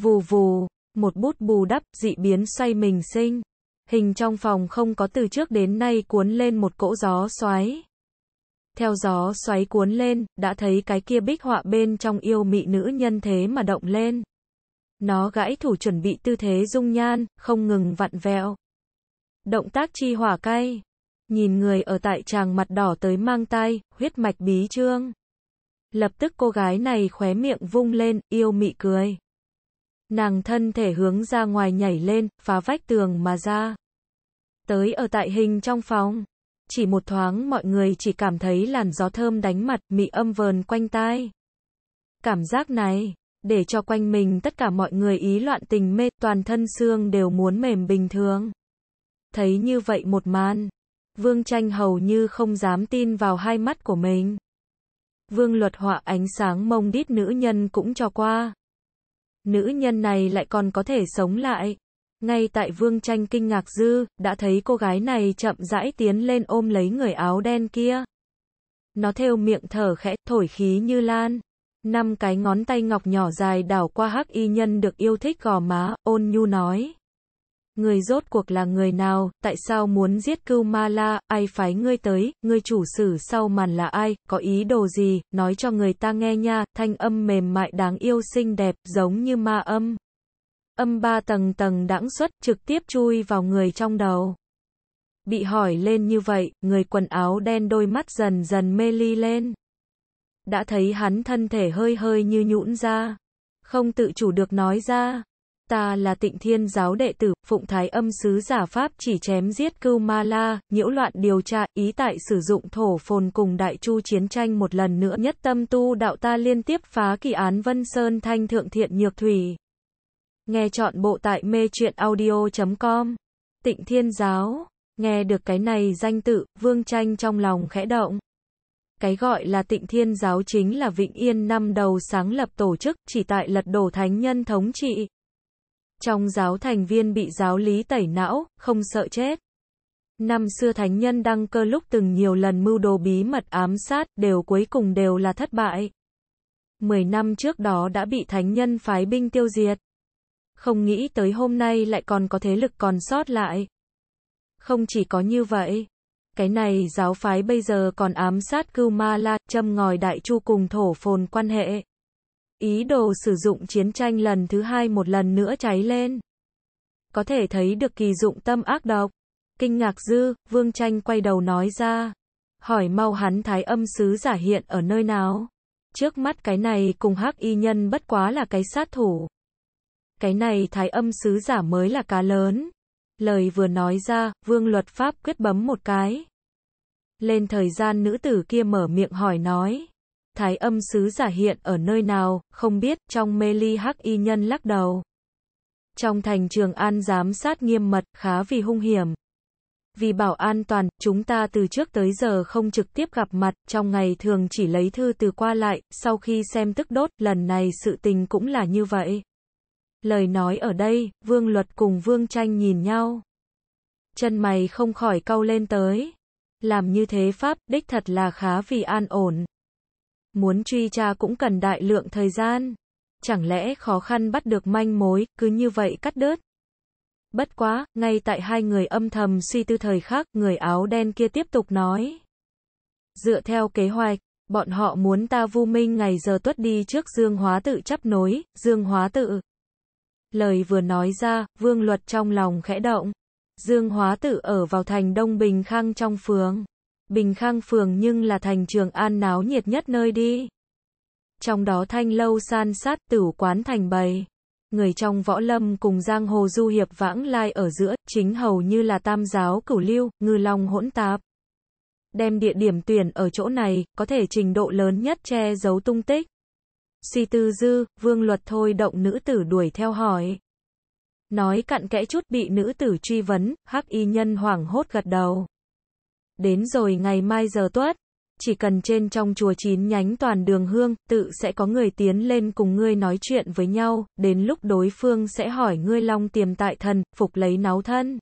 Vù vù, một bút bù đắp, dị biến xoay mình sinh. Hình trong phòng không có từ trước đến nay cuốn lên một cỗ gió xoáy. Theo gió xoáy cuốn lên, đã thấy cái kia bích họa bên trong yêu mị nữ nhân thế mà động lên. Nó gãy thủ chuẩn bị tư thế dung nhan, không ngừng vặn vẹo. Động tác chi hỏa cay. Nhìn người ở tại tràng mặt đỏ tới mang tay huyết mạch bí trương. Lập tức cô gái này khóe miệng vung lên, yêu mị cười. Nàng thân thể hướng ra ngoài nhảy lên, phá vách tường mà ra. Tới ở tại hình trong phòng. Chỉ một thoáng mọi người chỉ cảm thấy làn gió thơm đánh mặt, mị âm vờn quanh tai. Cảm giác này, để cho quanh mình tất cả mọi người ý loạn tình mê, toàn thân xương đều muốn mềm bình thường. Thấy như vậy một màn, Vương Tranh hầu như không dám tin vào hai mắt của mình vương luật họa ánh sáng mông đít nữ nhân cũng cho qua. Nữ nhân này lại còn có thể sống lại. Ngay tại vương tranh kinh ngạc dư, đã thấy cô gái này chậm rãi tiến lên ôm lấy người áo đen kia. Nó theo miệng thở khẽ, thổi khí như lan. Năm cái ngón tay ngọc nhỏ dài đảo qua hắc y nhân được yêu thích gò má, ôn nhu nói người rốt cuộc là người nào, tại sao muốn giết cưu ma la, ai phái ngươi tới, ngươi chủ sử sau màn là ai, có ý đồ gì, nói cho người ta nghe nha, thanh âm mềm mại đáng yêu xinh đẹp, giống như ma âm. Âm ba tầng tầng đãng xuất trực tiếp chui vào người trong đầu. Bị hỏi lên như vậy, người quần áo đen đôi mắt dần dần mê ly lên. Đã thấy hắn thân thể hơi hơi như nhũn ra. Không tự chủ được nói ra ta là tịnh thiên giáo đệ tử, phụng thái âm sứ giả Pháp chỉ chém giết cưu ma la, nhiễu loạn điều tra, ý tại sử dụng thổ phồn cùng đại chu chiến tranh một lần nữa nhất tâm tu đạo ta liên tiếp phá kỳ án Vân Sơn Thanh Thượng Thiện Nhược Thủy. Nghe chọn bộ tại mê truyện audio.com. Tịnh thiên giáo, nghe được cái này danh tự, vương tranh trong lòng khẽ động. Cái gọi là tịnh thiên giáo chính là Vịnh Yên năm đầu sáng lập tổ chức chỉ tại lật đổ thánh nhân thống trị, trong giáo thành viên bị giáo lý tẩy não, không sợ chết. Năm xưa thánh nhân đăng cơ lúc từng nhiều lần mưu đồ bí mật ám sát, đều cuối cùng đều là thất bại. Mười năm trước đó đã bị thánh nhân phái binh tiêu diệt. Không nghĩ tới hôm nay lại còn có thế lực còn sót lại. Không chỉ có như vậy, cái này giáo phái bây giờ còn ám sát cưu ma la, châm ngòi đại chu cùng thổ phồn quan hệ. Ý đồ sử dụng chiến tranh lần thứ hai một lần nữa cháy lên. Có thể thấy được kỳ dụng tâm ác độc. Kinh ngạc dư, Vương Tranh quay đầu nói ra. Hỏi mau hắn thái âm sứ giả hiện ở nơi nào? Trước mắt cái này cùng hắc y nhân bất quá là cái sát thủ. Cái này thái âm sứ giả mới là cá lớn. Lời vừa nói ra, vương luật pháp quyết bấm một cái. Lên thời gian nữ tử kia mở miệng hỏi nói thái âm sứ giả hiện ở nơi nào, không biết, trong mê ly hắc y nhân lắc đầu. Trong thành trường an giám sát nghiêm mật, khá vì hung hiểm. Vì bảo an toàn, chúng ta từ trước tới giờ không trực tiếp gặp mặt, trong ngày thường chỉ lấy thư từ qua lại, sau khi xem tức đốt, lần này sự tình cũng là như vậy. Lời nói ở đây, vương luật cùng vương tranh nhìn nhau. Chân mày không khỏi cau lên tới. Làm như thế Pháp, đích thật là khá vì an ổn. Muốn truy tra cũng cần đại lượng thời gian. Chẳng lẽ khó khăn bắt được manh mối, cứ như vậy cắt đứt? Bất quá, ngay tại hai người âm thầm suy tư thời khắc, người áo đen kia tiếp tục nói. Dựa theo kế hoạch, bọn họ muốn ta vu minh ngày giờ tuất đi trước Dương Hóa Tự chấp nối, Dương Hóa Tự. Lời vừa nói ra, vương luật trong lòng khẽ động. Dương Hóa Tự ở vào thành Đông Bình Khang trong phường. Bình Khang phường nhưng là thành Trường An náo nhiệt nhất nơi đi. Trong đó thanh lâu san sát tử quán thành bày. Người trong võ lâm cùng giang hồ du hiệp vãng lai ở giữa, chính hầu như là tam giáo cửu lưu, ngư long hỗn tạp. Đem địa điểm tuyển ở chỗ này, có thể trình độ lớn nhất che giấu tung tích. Si tư dư, vương luật thôi động nữ tử đuổi theo hỏi. Nói cặn kẽ chút bị nữ tử truy vấn, hắc y nhân hoảng hốt gật đầu đến rồi ngày mai giờ tuất, chỉ cần trên trong chùa chín nhánh toàn đường hương, tự sẽ có người tiến lên cùng ngươi nói chuyện với nhau, đến lúc đối phương sẽ hỏi ngươi long tiềm tại thần, phục lấy náu thân.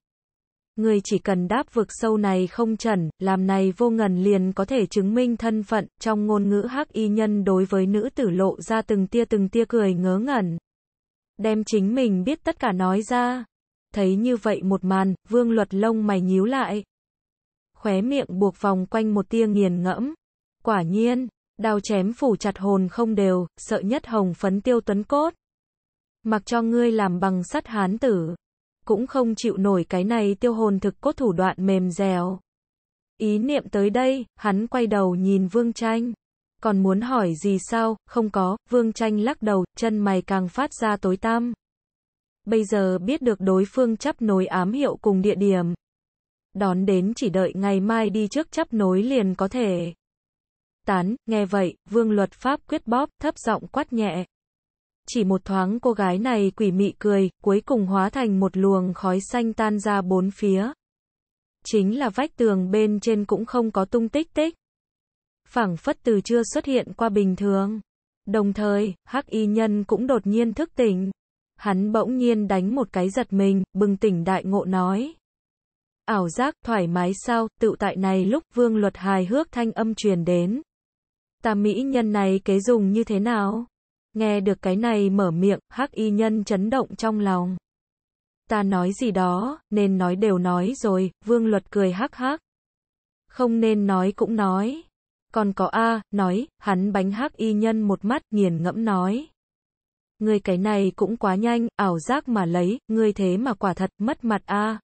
Ngươi chỉ cần đáp vực sâu này không trần, làm này vô ngần liền có thể chứng minh thân phận, trong ngôn ngữ hắc y nhân đối với nữ tử lộ ra từng tia từng tia cười ngớ ngẩn. Đem chính mình biết tất cả nói ra. Thấy như vậy một màn, vương luật lông mày nhíu lại, khóe miệng buộc vòng quanh một tia nghiền ngẫm. Quả nhiên, đau chém phủ chặt hồn không đều, sợ nhất hồng phấn tiêu tuấn cốt. Mặc cho ngươi làm bằng sắt hán tử, cũng không chịu nổi cái này tiêu hồn thực cốt thủ đoạn mềm dẻo. Ý niệm tới đây, hắn quay đầu nhìn Vương Tranh. Còn muốn hỏi gì sao, không có, Vương Tranh lắc đầu, chân mày càng phát ra tối tăm. Bây giờ biết được đối phương chấp nối ám hiệu cùng địa điểm, đón đến chỉ đợi ngày mai đi trước chắp nối liền có thể. Tán, nghe vậy, vương luật pháp quyết bóp, thấp giọng quát nhẹ. Chỉ một thoáng cô gái này quỷ mị cười, cuối cùng hóa thành một luồng khói xanh tan ra bốn phía. Chính là vách tường bên trên cũng không có tung tích tích. phảng phất từ chưa xuất hiện qua bình thường. Đồng thời, hắc y nhân cũng đột nhiên thức tỉnh. Hắn bỗng nhiên đánh một cái giật mình, bừng tỉnh đại ngộ nói ảo giác, thoải mái sao, tự tại này lúc vương luật hài hước thanh âm truyền đến. ta mỹ nhân này kế dùng như thế nào? Nghe được cái này mở miệng, hắc y nhân chấn động trong lòng. Ta nói gì đó, nên nói đều nói rồi, vương luật cười hắc hắc. Không nên nói cũng nói. Còn có A, nói, hắn bánh hắc y nhân một mắt, nghiền ngẫm nói. Người cái này cũng quá nhanh, ảo giác mà lấy, người thế mà quả thật, mất mặt A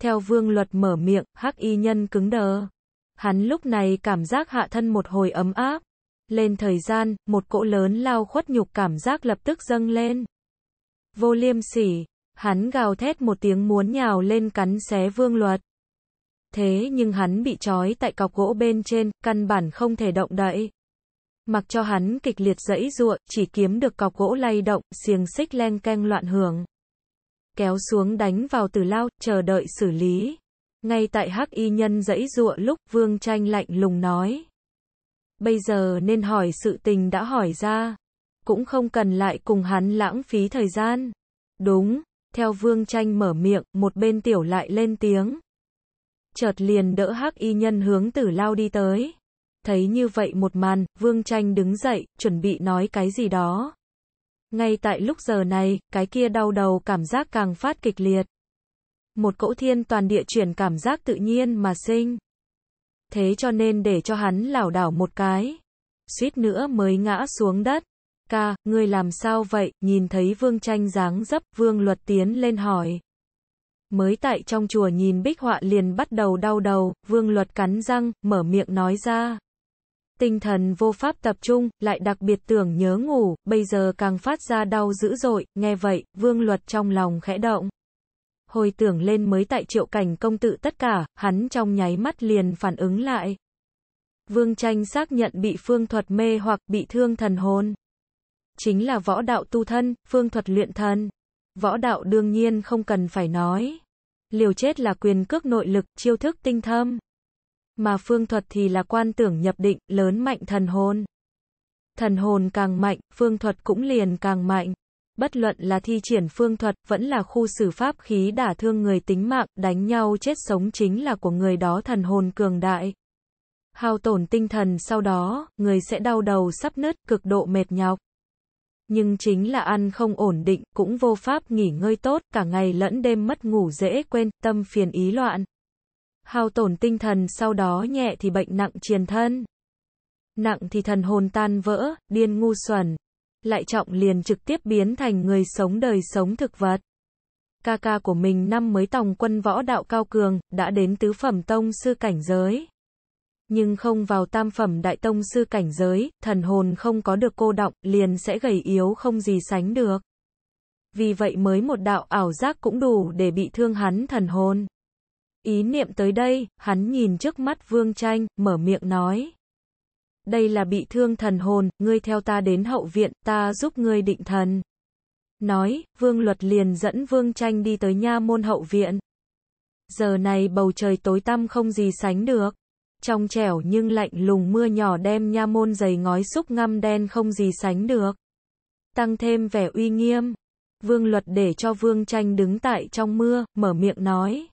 theo vương luật mở miệng, hắc y nhân cứng đờ. Hắn lúc này cảm giác hạ thân một hồi ấm áp. Lên thời gian, một cỗ lớn lao khuất nhục cảm giác lập tức dâng lên. Vô liêm sỉ, hắn gào thét một tiếng muốn nhào lên cắn xé vương luật. Thế nhưng hắn bị trói tại cọc gỗ bên trên, căn bản không thể động đậy. Mặc cho hắn kịch liệt dẫy ruộng, chỉ kiếm được cọc gỗ lay động, xiềng xích len keng loạn hưởng kéo xuống đánh vào tử lao, chờ đợi xử lý. Ngay tại hắc y nhân dãy dụa lúc vương tranh lạnh lùng nói. Bây giờ nên hỏi sự tình đã hỏi ra. Cũng không cần lại cùng hắn lãng phí thời gian. Đúng, theo vương tranh mở miệng, một bên tiểu lại lên tiếng. Chợt liền đỡ hắc y nhân hướng tử lao đi tới. Thấy như vậy một màn, vương tranh đứng dậy, chuẩn bị nói cái gì đó. Ngay tại lúc giờ này, cái kia đau đầu cảm giác càng phát kịch liệt. Một cỗ thiên toàn địa chuyển cảm giác tự nhiên mà sinh. Thế cho nên để cho hắn lảo đảo một cái. Suýt nữa mới ngã xuống đất. Ca, ngươi làm sao vậy? Nhìn thấy vương tranh dáng dấp, vương luật tiến lên hỏi. Mới tại trong chùa nhìn bích họa liền bắt đầu đau đầu, vương luật cắn răng, mở miệng nói ra tinh thần vô pháp tập trung, lại đặc biệt tưởng nhớ ngủ, bây giờ càng phát ra đau dữ dội, nghe vậy, vương luật trong lòng khẽ động. Hồi tưởng lên mới tại triệu cảnh công tự tất cả, hắn trong nháy mắt liền phản ứng lại. Vương tranh xác nhận bị phương thuật mê hoặc bị thương thần hồn. Chính là võ đạo tu thân, phương thuật luyện thân. Võ đạo đương nhiên không cần phải nói. Liều chết là quyền cước nội lực, chiêu thức tinh thâm mà phương thuật thì là quan tưởng nhập định, lớn mạnh thần hồn. Thần hồn càng mạnh, phương thuật cũng liền càng mạnh. Bất luận là thi triển phương thuật, vẫn là khu xử pháp khí đả thương người tính mạng, đánh nhau chết sống chính là của người đó thần hồn cường đại. Hao tổn tinh thần sau đó, người sẽ đau đầu sắp nứt, cực độ mệt nhọc. Nhưng chính là ăn không ổn định, cũng vô pháp nghỉ ngơi tốt, cả ngày lẫn đêm mất ngủ dễ quên, tâm phiền ý loạn hao tổn tinh thần sau đó nhẹ thì bệnh nặng triền thân. Nặng thì thần hồn tan vỡ, điên ngu xuẩn. Lại trọng liền trực tiếp biến thành người sống đời sống thực vật. Ca ca của mình năm mới tòng quân võ đạo cao cường, đã đến tứ phẩm tông sư cảnh giới. Nhưng không vào tam phẩm đại tông sư cảnh giới, thần hồn không có được cô động, liền sẽ gầy yếu không gì sánh được. Vì vậy mới một đạo ảo giác cũng đủ để bị thương hắn thần hồn. Ý niệm tới đây, hắn nhìn trước mắt Vương Tranh, mở miệng nói. Đây là bị thương thần hồn, ngươi theo ta đến hậu viện, ta giúp ngươi định thần. Nói, Vương Luật liền dẫn Vương Tranh đi tới nha môn hậu viện. Giờ này bầu trời tối tăm không gì sánh được. Trong trẻo nhưng lạnh lùng mưa nhỏ đem nha môn dày ngói xúc ngăm đen không gì sánh được. Tăng thêm vẻ uy nghiêm. Vương Luật để cho Vương Tranh đứng tại trong mưa, mở miệng nói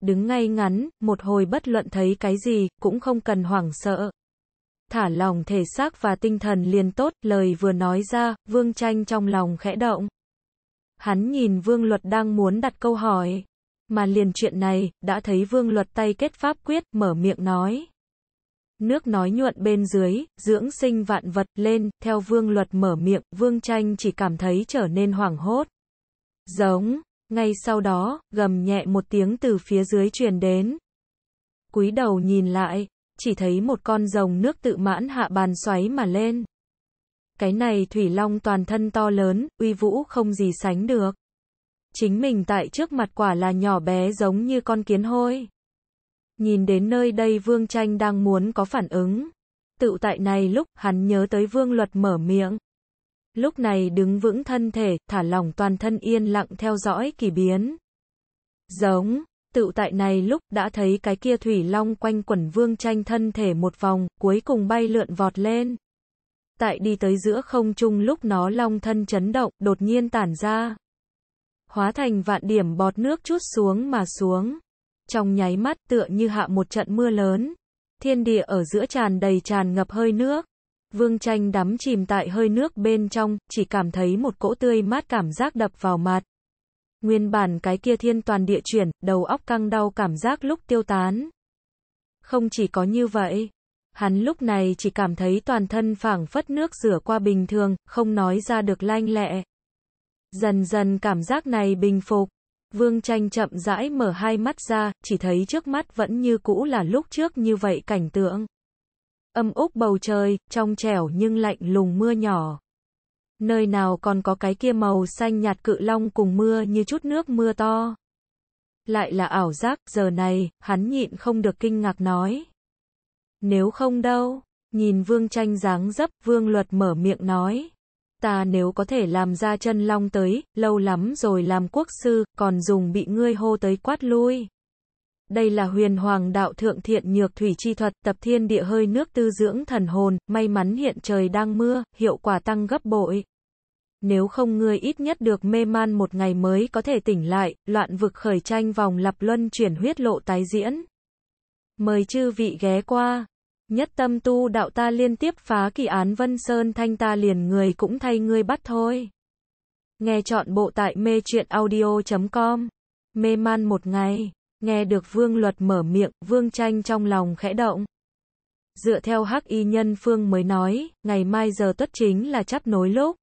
đứng ngay ngắn, một hồi bất luận thấy cái gì, cũng không cần hoảng sợ. Thả lòng thể xác và tinh thần liền tốt, lời vừa nói ra, Vương Tranh trong lòng khẽ động. Hắn nhìn Vương Luật đang muốn đặt câu hỏi, mà liền chuyện này, đã thấy Vương Luật tay kết pháp quyết, mở miệng nói. Nước nói nhuận bên dưới, dưỡng sinh vạn vật lên, theo Vương Luật mở miệng, Vương Tranh chỉ cảm thấy trở nên hoảng hốt. Giống, ngay sau đó, gầm nhẹ một tiếng từ phía dưới truyền đến. Cúi đầu nhìn lại, chỉ thấy một con rồng nước tự mãn hạ bàn xoáy mà lên. Cái này thủy long toàn thân to lớn, uy vũ không gì sánh được. Chính mình tại trước mặt quả là nhỏ bé giống như con kiến hôi. Nhìn đến nơi đây Vương Tranh đang muốn có phản ứng. Tự tại này lúc hắn nhớ tới Vương Luật mở miệng lúc này đứng vững thân thể, thả lỏng toàn thân yên lặng theo dõi kỳ biến. Giống, tự tại này lúc đã thấy cái kia thủy long quanh quẩn vương tranh thân thể một vòng, cuối cùng bay lượn vọt lên. Tại đi tới giữa không trung lúc nó long thân chấn động, đột nhiên tản ra. Hóa thành vạn điểm bọt nước chút xuống mà xuống. Trong nháy mắt tựa như hạ một trận mưa lớn. Thiên địa ở giữa tràn đầy tràn ngập hơi nước. Vương Tranh đắm chìm tại hơi nước bên trong, chỉ cảm thấy một cỗ tươi mát cảm giác đập vào mặt. Nguyên bản cái kia thiên toàn địa chuyển, đầu óc căng đau cảm giác lúc tiêu tán. Không chỉ có như vậy, hắn lúc này chỉ cảm thấy toàn thân phảng phất nước rửa qua bình thường, không nói ra được lanh lẹ. Dần dần cảm giác này bình phục, Vương Tranh chậm rãi mở hai mắt ra, chỉ thấy trước mắt vẫn như cũ là lúc trước như vậy cảnh tượng. Âm úc bầu trời, trong trẻo nhưng lạnh lùng mưa nhỏ. Nơi nào còn có cái kia màu xanh nhạt cự long cùng mưa như chút nước mưa to. Lại là ảo giác, giờ này, hắn nhịn không được kinh ngạc nói. Nếu không đâu, nhìn vương tranh dáng dấp, vương luật mở miệng nói. Ta nếu có thể làm ra chân long tới, lâu lắm rồi làm quốc sư, còn dùng bị ngươi hô tới quát lui đây là huyền hoàng đạo thượng thiện nhược thủy chi thuật, tập thiên địa hơi nước tư dưỡng thần hồn, may mắn hiện trời đang mưa, hiệu quả tăng gấp bội. Nếu không ngươi ít nhất được mê man một ngày mới có thể tỉnh lại, loạn vực khởi tranh vòng lặp luân chuyển huyết lộ tái diễn. Mời chư vị ghé qua. Nhất tâm tu đạo ta liên tiếp phá kỳ án Vân Sơn Thanh ta liền người cũng thay ngươi bắt thôi. Nghe chọn bộ tại mê chuyện audio.com. Mê man một ngày. Nghe được Vương Luật mở miệng, Vương Tranh trong lòng khẽ động. Dựa theo hắc y nhân Phương mới nói, ngày mai giờ tuất chính là chắp nối lúc.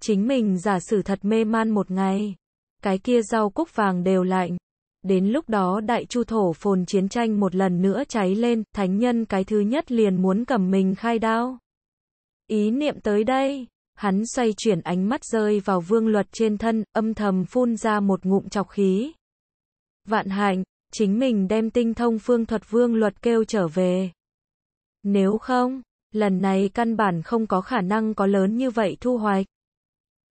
Chính mình giả sử thật mê man một ngày. Cái kia rau cúc vàng đều lạnh. Đến lúc đó đại chu thổ phồn chiến tranh một lần nữa cháy lên, thánh nhân cái thứ nhất liền muốn cầm mình khai đao. Ý niệm tới đây, hắn xoay chuyển ánh mắt rơi vào vương luật trên thân, âm thầm phun ra một ngụm chọc khí vạn hạnh, chính mình đem tinh thông phương thuật vương luật kêu trở về. Nếu không, lần này căn bản không có khả năng có lớn như vậy thu hoạch.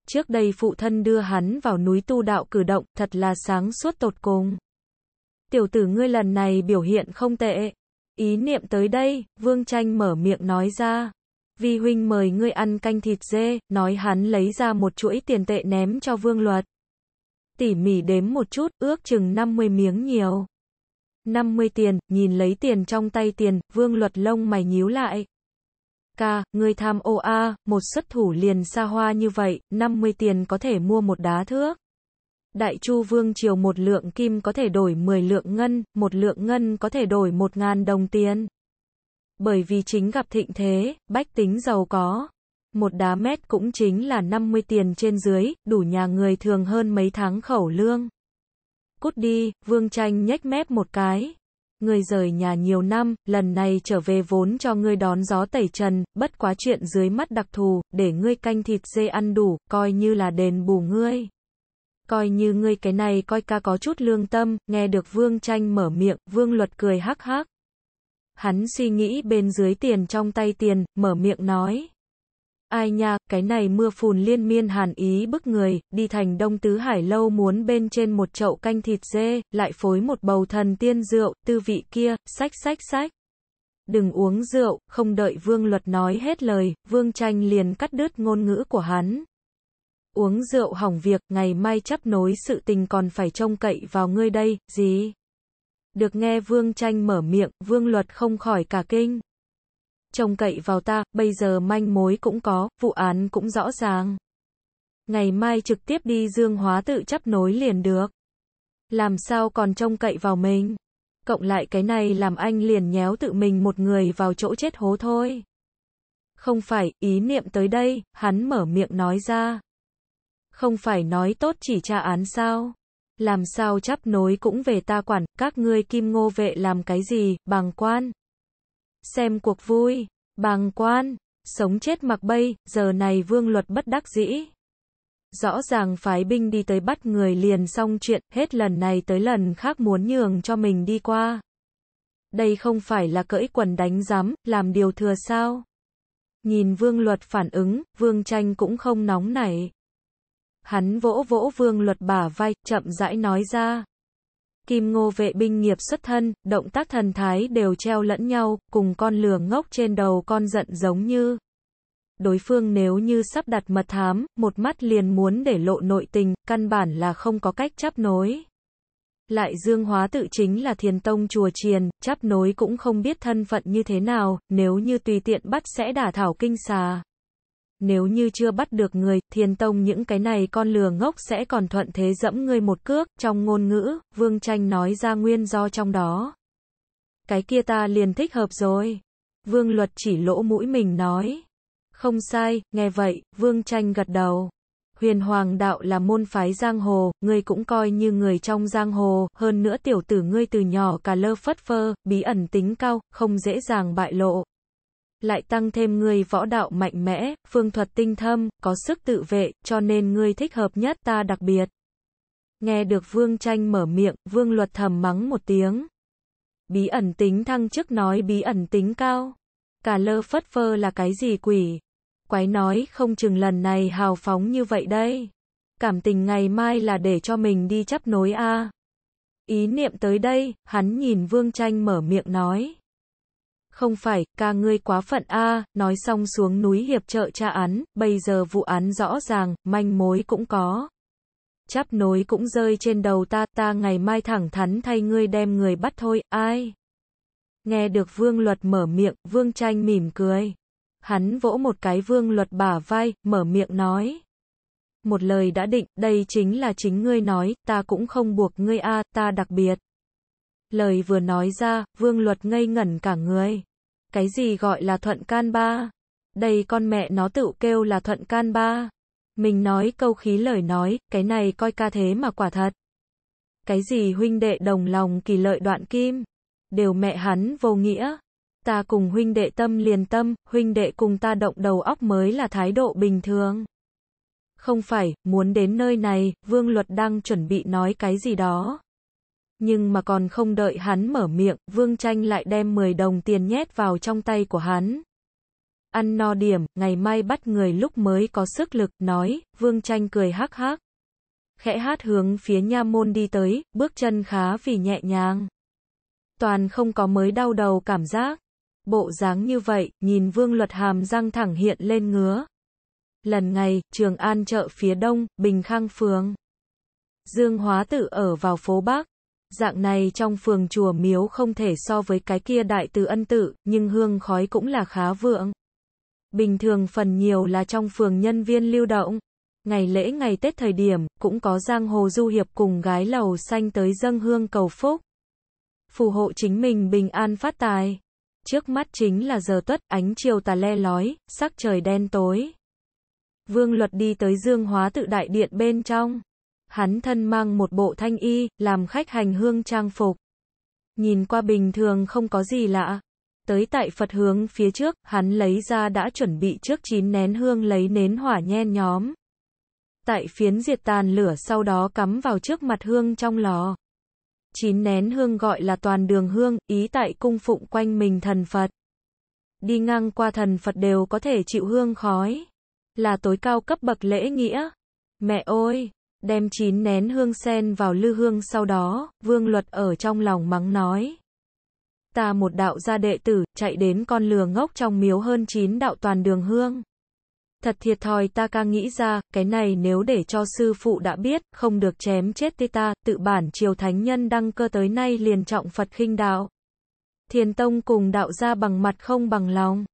Trước đây phụ thân đưa hắn vào núi tu đạo cử động, thật là sáng suốt tột cùng. Tiểu tử ngươi lần này biểu hiện không tệ. Ý niệm tới đây, Vương Tranh mở miệng nói ra. Vi huynh mời ngươi ăn canh thịt dê, nói hắn lấy ra một chuỗi tiền tệ ném cho Vương Luật tỉ mỉ đếm một chút, ước chừng 50 miếng nhiều. 50 tiền, nhìn lấy tiền trong tay tiền, vương luật lông mày nhíu lại. Ca, người tham ô a, một xuất thủ liền xa hoa như vậy, 50 tiền có thể mua một đá thước. Đại chu vương triều một lượng kim có thể đổi 10 lượng ngân, một lượng ngân có thể đổi 1.000 đồng tiền. Bởi vì chính gặp thịnh thế, bách tính giàu có, một đá mét cũng chính là 50 tiền trên dưới, đủ nhà người thường hơn mấy tháng khẩu lương. Cút đi, Vương Tranh nhếch mép một cái. Người rời nhà nhiều năm, lần này trở về vốn cho ngươi đón gió tẩy trần, bất quá chuyện dưới mắt đặc thù, để ngươi canh thịt dê ăn đủ, coi như là đền bù ngươi coi như ngươi cái này coi ca có chút lương tâm, nghe được Vương Tranh mở miệng, Vương Luật cười hắc hắc. Hắn suy nghĩ bên dưới tiền trong tay tiền, mở miệng nói. Ai nha, cái này mưa phùn liên miên hàn ý bức người, đi thành Đông Tứ Hải lâu muốn bên trên một chậu canh thịt dê, lại phối một bầu thần tiên rượu, tư vị kia, sách sách sách. Đừng uống rượu, không đợi Vương Luật nói hết lời, Vương Tranh liền cắt đứt ngôn ngữ của hắn. Uống rượu hỏng việc, ngày mai chấp nối sự tình còn phải trông cậy vào ngươi đây, gì? Được nghe Vương Tranh mở miệng, Vương Luật không khỏi cả kinh trông cậy vào ta, bây giờ manh mối cũng có, vụ án cũng rõ ràng. Ngày mai trực tiếp đi dương hóa tự chấp nối liền được. Làm sao còn trông cậy vào mình? Cộng lại cái này làm anh liền nhéo tự mình một người vào chỗ chết hố thôi. Không phải, ý niệm tới đây, hắn mở miệng nói ra. Không phải nói tốt chỉ tra án sao? Làm sao chấp nối cũng về ta quản, các ngươi kim ngô vệ làm cái gì, bằng quan xem cuộc vui, bàng quan, sống chết mặc bay, giờ này vương luật bất đắc dĩ. Rõ ràng phái binh đi tới bắt người liền xong chuyện, hết lần này tới lần khác muốn nhường cho mình đi qua. Đây không phải là cỡi quần đánh giám, làm điều thừa sao? Nhìn vương luật phản ứng, vương tranh cũng không nóng nảy. Hắn vỗ vỗ vương luật bả vai, chậm rãi nói ra kim ngô vệ binh nghiệp xuất thân, động tác thần thái đều treo lẫn nhau, cùng con lừa ngốc trên đầu con giận giống như. Đối phương nếu như sắp đặt mật thám, một mắt liền muốn để lộ nội tình, căn bản là không có cách chấp nối. Lại dương hóa tự chính là thiền tông chùa triền, chấp nối cũng không biết thân phận như thế nào, nếu như tùy tiện bắt sẽ đả thảo kinh xà nếu như chưa bắt được người, thiên tông những cái này con lừa ngốc sẽ còn thuận thế dẫm ngươi một cước, trong ngôn ngữ, vương tranh nói ra nguyên do trong đó. Cái kia ta liền thích hợp rồi. Vương luật chỉ lỗ mũi mình nói. Không sai, nghe vậy, vương tranh gật đầu. Huyền Hoàng Đạo là môn phái giang hồ, ngươi cũng coi như người trong giang hồ, hơn nữa tiểu tử ngươi từ nhỏ cả lơ phất phơ, bí ẩn tính cao, không dễ dàng bại lộ lại tăng thêm ngươi võ đạo mạnh mẽ, phương thuật tinh thâm, có sức tự vệ, cho nên ngươi thích hợp nhất ta đặc biệt. Nghe được Vương Tranh mở miệng, Vương Luật thầm mắng một tiếng. Bí ẩn tính thăng chức nói bí ẩn tính cao. Cả lơ phất phơ là cái gì quỷ? Quái nói không chừng lần này hào phóng như vậy đây. Cảm tình ngày mai là để cho mình đi chấp nối a. Ý niệm tới đây, hắn nhìn Vương Tranh mở miệng nói không phải, ca ngươi quá phận a, à, nói xong xuống núi hiệp trợ tra án, bây giờ vụ án rõ ràng, manh mối cũng có. Chắp nối cũng rơi trên đầu ta, ta ngày mai thẳng thắn thay ngươi đem người bắt thôi, ai? Nghe được vương luật mở miệng, vương tranh mỉm cười. Hắn vỗ một cái vương luật bả vai, mở miệng nói. Một lời đã định, đây chính là chính ngươi nói, ta cũng không buộc ngươi a, à, ta đặc biệt. Lời vừa nói ra, vương luật ngây ngẩn cả người. Cái gì gọi là thuận can ba? Đây con mẹ nó tự kêu là thuận can ba. Mình nói câu khí lời nói, cái này coi ca thế mà quả thật. Cái gì huynh đệ đồng lòng kỳ lợi đoạn kim? Đều mẹ hắn vô nghĩa. Ta cùng huynh đệ tâm liền tâm, huynh đệ cùng ta động đầu óc mới là thái độ bình thường. Không phải, muốn đến nơi này, Vương Luật đang chuẩn bị nói cái gì đó nhưng mà còn không đợi hắn mở miệng, Vương Tranh lại đem 10 đồng tiền nhét vào trong tay của hắn. Ăn no điểm, ngày mai bắt người lúc mới có sức lực, nói, Vương Tranh cười hắc hắc. Khẽ hát hướng phía nha môn đi tới, bước chân khá vì nhẹ nhàng. Toàn không có mới đau đầu cảm giác. Bộ dáng như vậy, nhìn Vương Luật Hàm răng thẳng hiện lên ngứa. Lần này, Trường An chợ phía đông, Bình Khang Phường. Dương Hóa Tử ở vào phố Bắc, Dạng này trong phường chùa miếu không thể so với cái kia đại từ ân tự, nhưng hương khói cũng là khá vượng. Bình thường phần nhiều là trong phường nhân viên lưu động. Ngày lễ ngày Tết thời điểm, cũng có giang hồ du hiệp cùng gái lầu xanh tới dâng hương cầu phúc. Phù hộ chính mình bình an phát tài. Trước mắt chính là giờ tuất, ánh chiều tà le lói, sắc trời đen tối. Vương Luật đi tới Dương Hóa tự đại điện bên trong hắn thân mang một bộ thanh y, làm khách hành hương trang phục. Nhìn qua bình thường không có gì lạ. Tới tại Phật hướng phía trước, hắn lấy ra đã chuẩn bị trước chín nén hương lấy nến hỏa nhen nhóm. Tại phiến diệt tàn lửa sau đó cắm vào trước mặt hương trong lò. Chín nén hương gọi là toàn đường hương, ý tại cung phụng quanh mình thần Phật. Đi ngang qua thần Phật đều có thể chịu hương khói. Là tối cao cấp bậc lễ nghĩa. Mẹ ơi! đem chín nén hương sen vào lư hương sau đó, vương luật ở trong lòng mắng nói. Ta một đạo gia đệ tử, chạy đến con lừa ngốc trong miếu hơn chín đạo toàn đường hương. Thật thiệt thòi ta càng nghĩ ra, cái này nếu để cho sư phụ đã biết, không được chém chết tê ta, tự bản triều thánh nhân đăng cơ tới nay liền trọng Phật khinh đạo. Thiền tông cùng đạo gia bằng mặt không bằng lòng.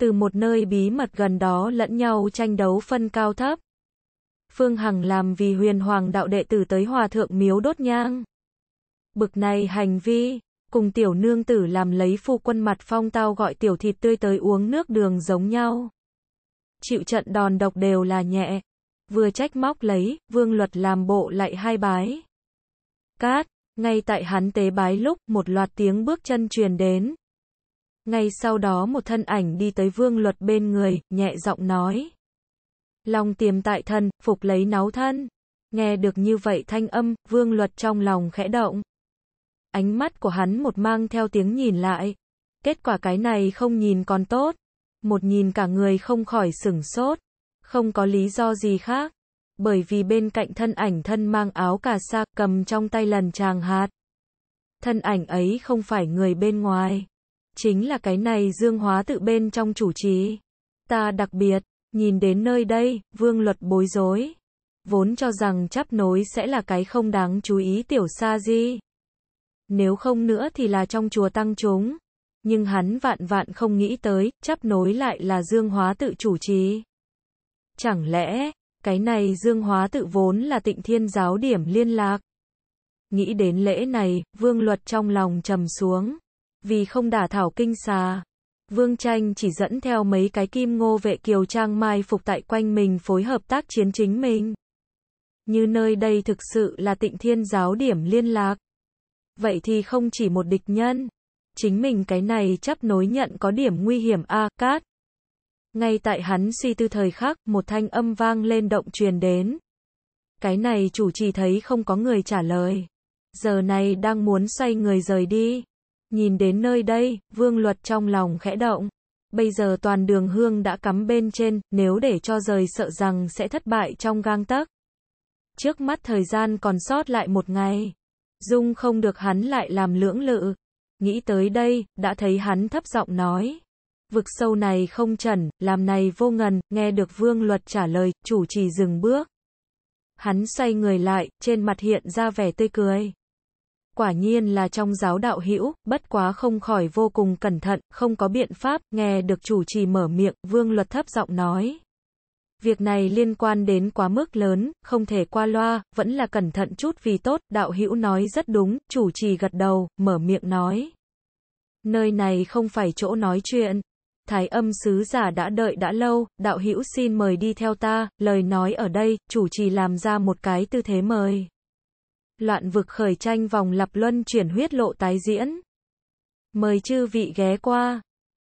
Từ một nơi bí mật gần đó lẫn nhau tranh đấu phân cao thấp. Phương Hằng làm vì huyền hoàng đạo đệ tử tới hòa thượng miếu đốt nhang. Bực này hành vi, cùng tiểu nương tử làm lấy phu quân mặt phong tao gọi tiểu thịt tươi tới uống nước đường giống nhau. Chịu trận đòn độc đều là nhẹ. Vừa trách móc lấy, vương luật làm bộ lại hai bái. Cát, ngay tại hắn tế bái lúc một loạt tiếng bước chân truyền đến. Ngay sau đó một thân ảnh đi tới vương luật bên người, nhẹ giọng nói. Long tiềm tại thân, phục lấy náu thân. Nghe được như vậy thanh âm, vương luật trong lòng khẽ động. Ánh mắt của hắn một mang theo tiếng nhìn lại. Kết quả cái này không nhìn còn tốt. Một nhìn cả người không khỏi sửng sốt. Không có lý do gì khác. Bởi vì bên cạnh thân ảnh thân mang áo cà sa cầm trong tay lần chàng hạt. Thân ảnh ấy không phải người bên ngoài. Chính là cái này dương hóa tự bên trong chủ trí Ta đặc biệt, Nhìn đến nơi đây, vương luật bối rối. Vốn cho rằng chấp nối sẽ là cái không đáng chú ý tiểu sa di. Nếu không nữa thì là trong chùa tăng chúng. Nhưng hắn vạn vạn không nghĩ tới, chấp nối lại là dương hóa tự chủ trì. Chẳng lẽ, cái này dương hóa tự vốn là tịnh thiên giáo điểm liên lạc. Nghĩ đến lễ này, vương luật trong lòng trầm xuống. Vì không đả thảo kinh xà, Vương Tranh chỉ dẫn theo mấy cái kim ngô vệ kiều trang mai phục tại quanh mình phối hợp tác chiến chính mình. Như nơi đây thực sự là tịnh thiên giáo điểm liên lạc. Vậy thì không chỉ một địch nhân. Chính mình cái này chấp nối nhận có điểm nguy hiểm a à, cát. Ngay tại hắn suy tư thời khắc, một thanh âm vang lên động truyền đến. Cái này chủ trì thấy không có người trả lời. Giờ này đang muốn xoay người rời đi. Nhìn đến nơi đây, vương luật trong lòng khẽ động. Bây giờ toàn đường hương đã cắm bên trên, nếu để cho rời sợ rằng sẽ thất bại trong gang tấc. Trước mắt thời gian còn sót lại một ngày. Dung không được hắn lại làm lưỡng lự. Nghĩ tới đây, đã thấy hắn thấp giọng nói. Vực sâu này không trần, làm này vô ngần, nghe được vương luật trả lời, chủ trì dừng bước. Hắn xoay người lại, trên mặt hiện ra vẻ tươi cười quả nhiên là trong giáo đạo hữu, bất quá không khỏi vô cùng cẩn thận, không có biện pháp, nghe được chủ trì mở miệng, Vương Luật thấp giọng nói. Việc này liên quan đến quá mức lớn, không thể qua loa, vẫn là cẩn thận chút vì tốt, đạo hữu nói rất đúng, chủ trì gật đầu, mở miệng nói. Nơi này không phải chỗ nói chuyện. Thái âm sứ giả đã đợi đã lâu, đạo hữu xin mời đi theo ta, lời nói ở đây, chủ trì làm ra một cái tư thế mời. Loạn vực khởi tranh vòng lập luân chuyển huyết lộ tái diễn. Mời chư vị ghé qua.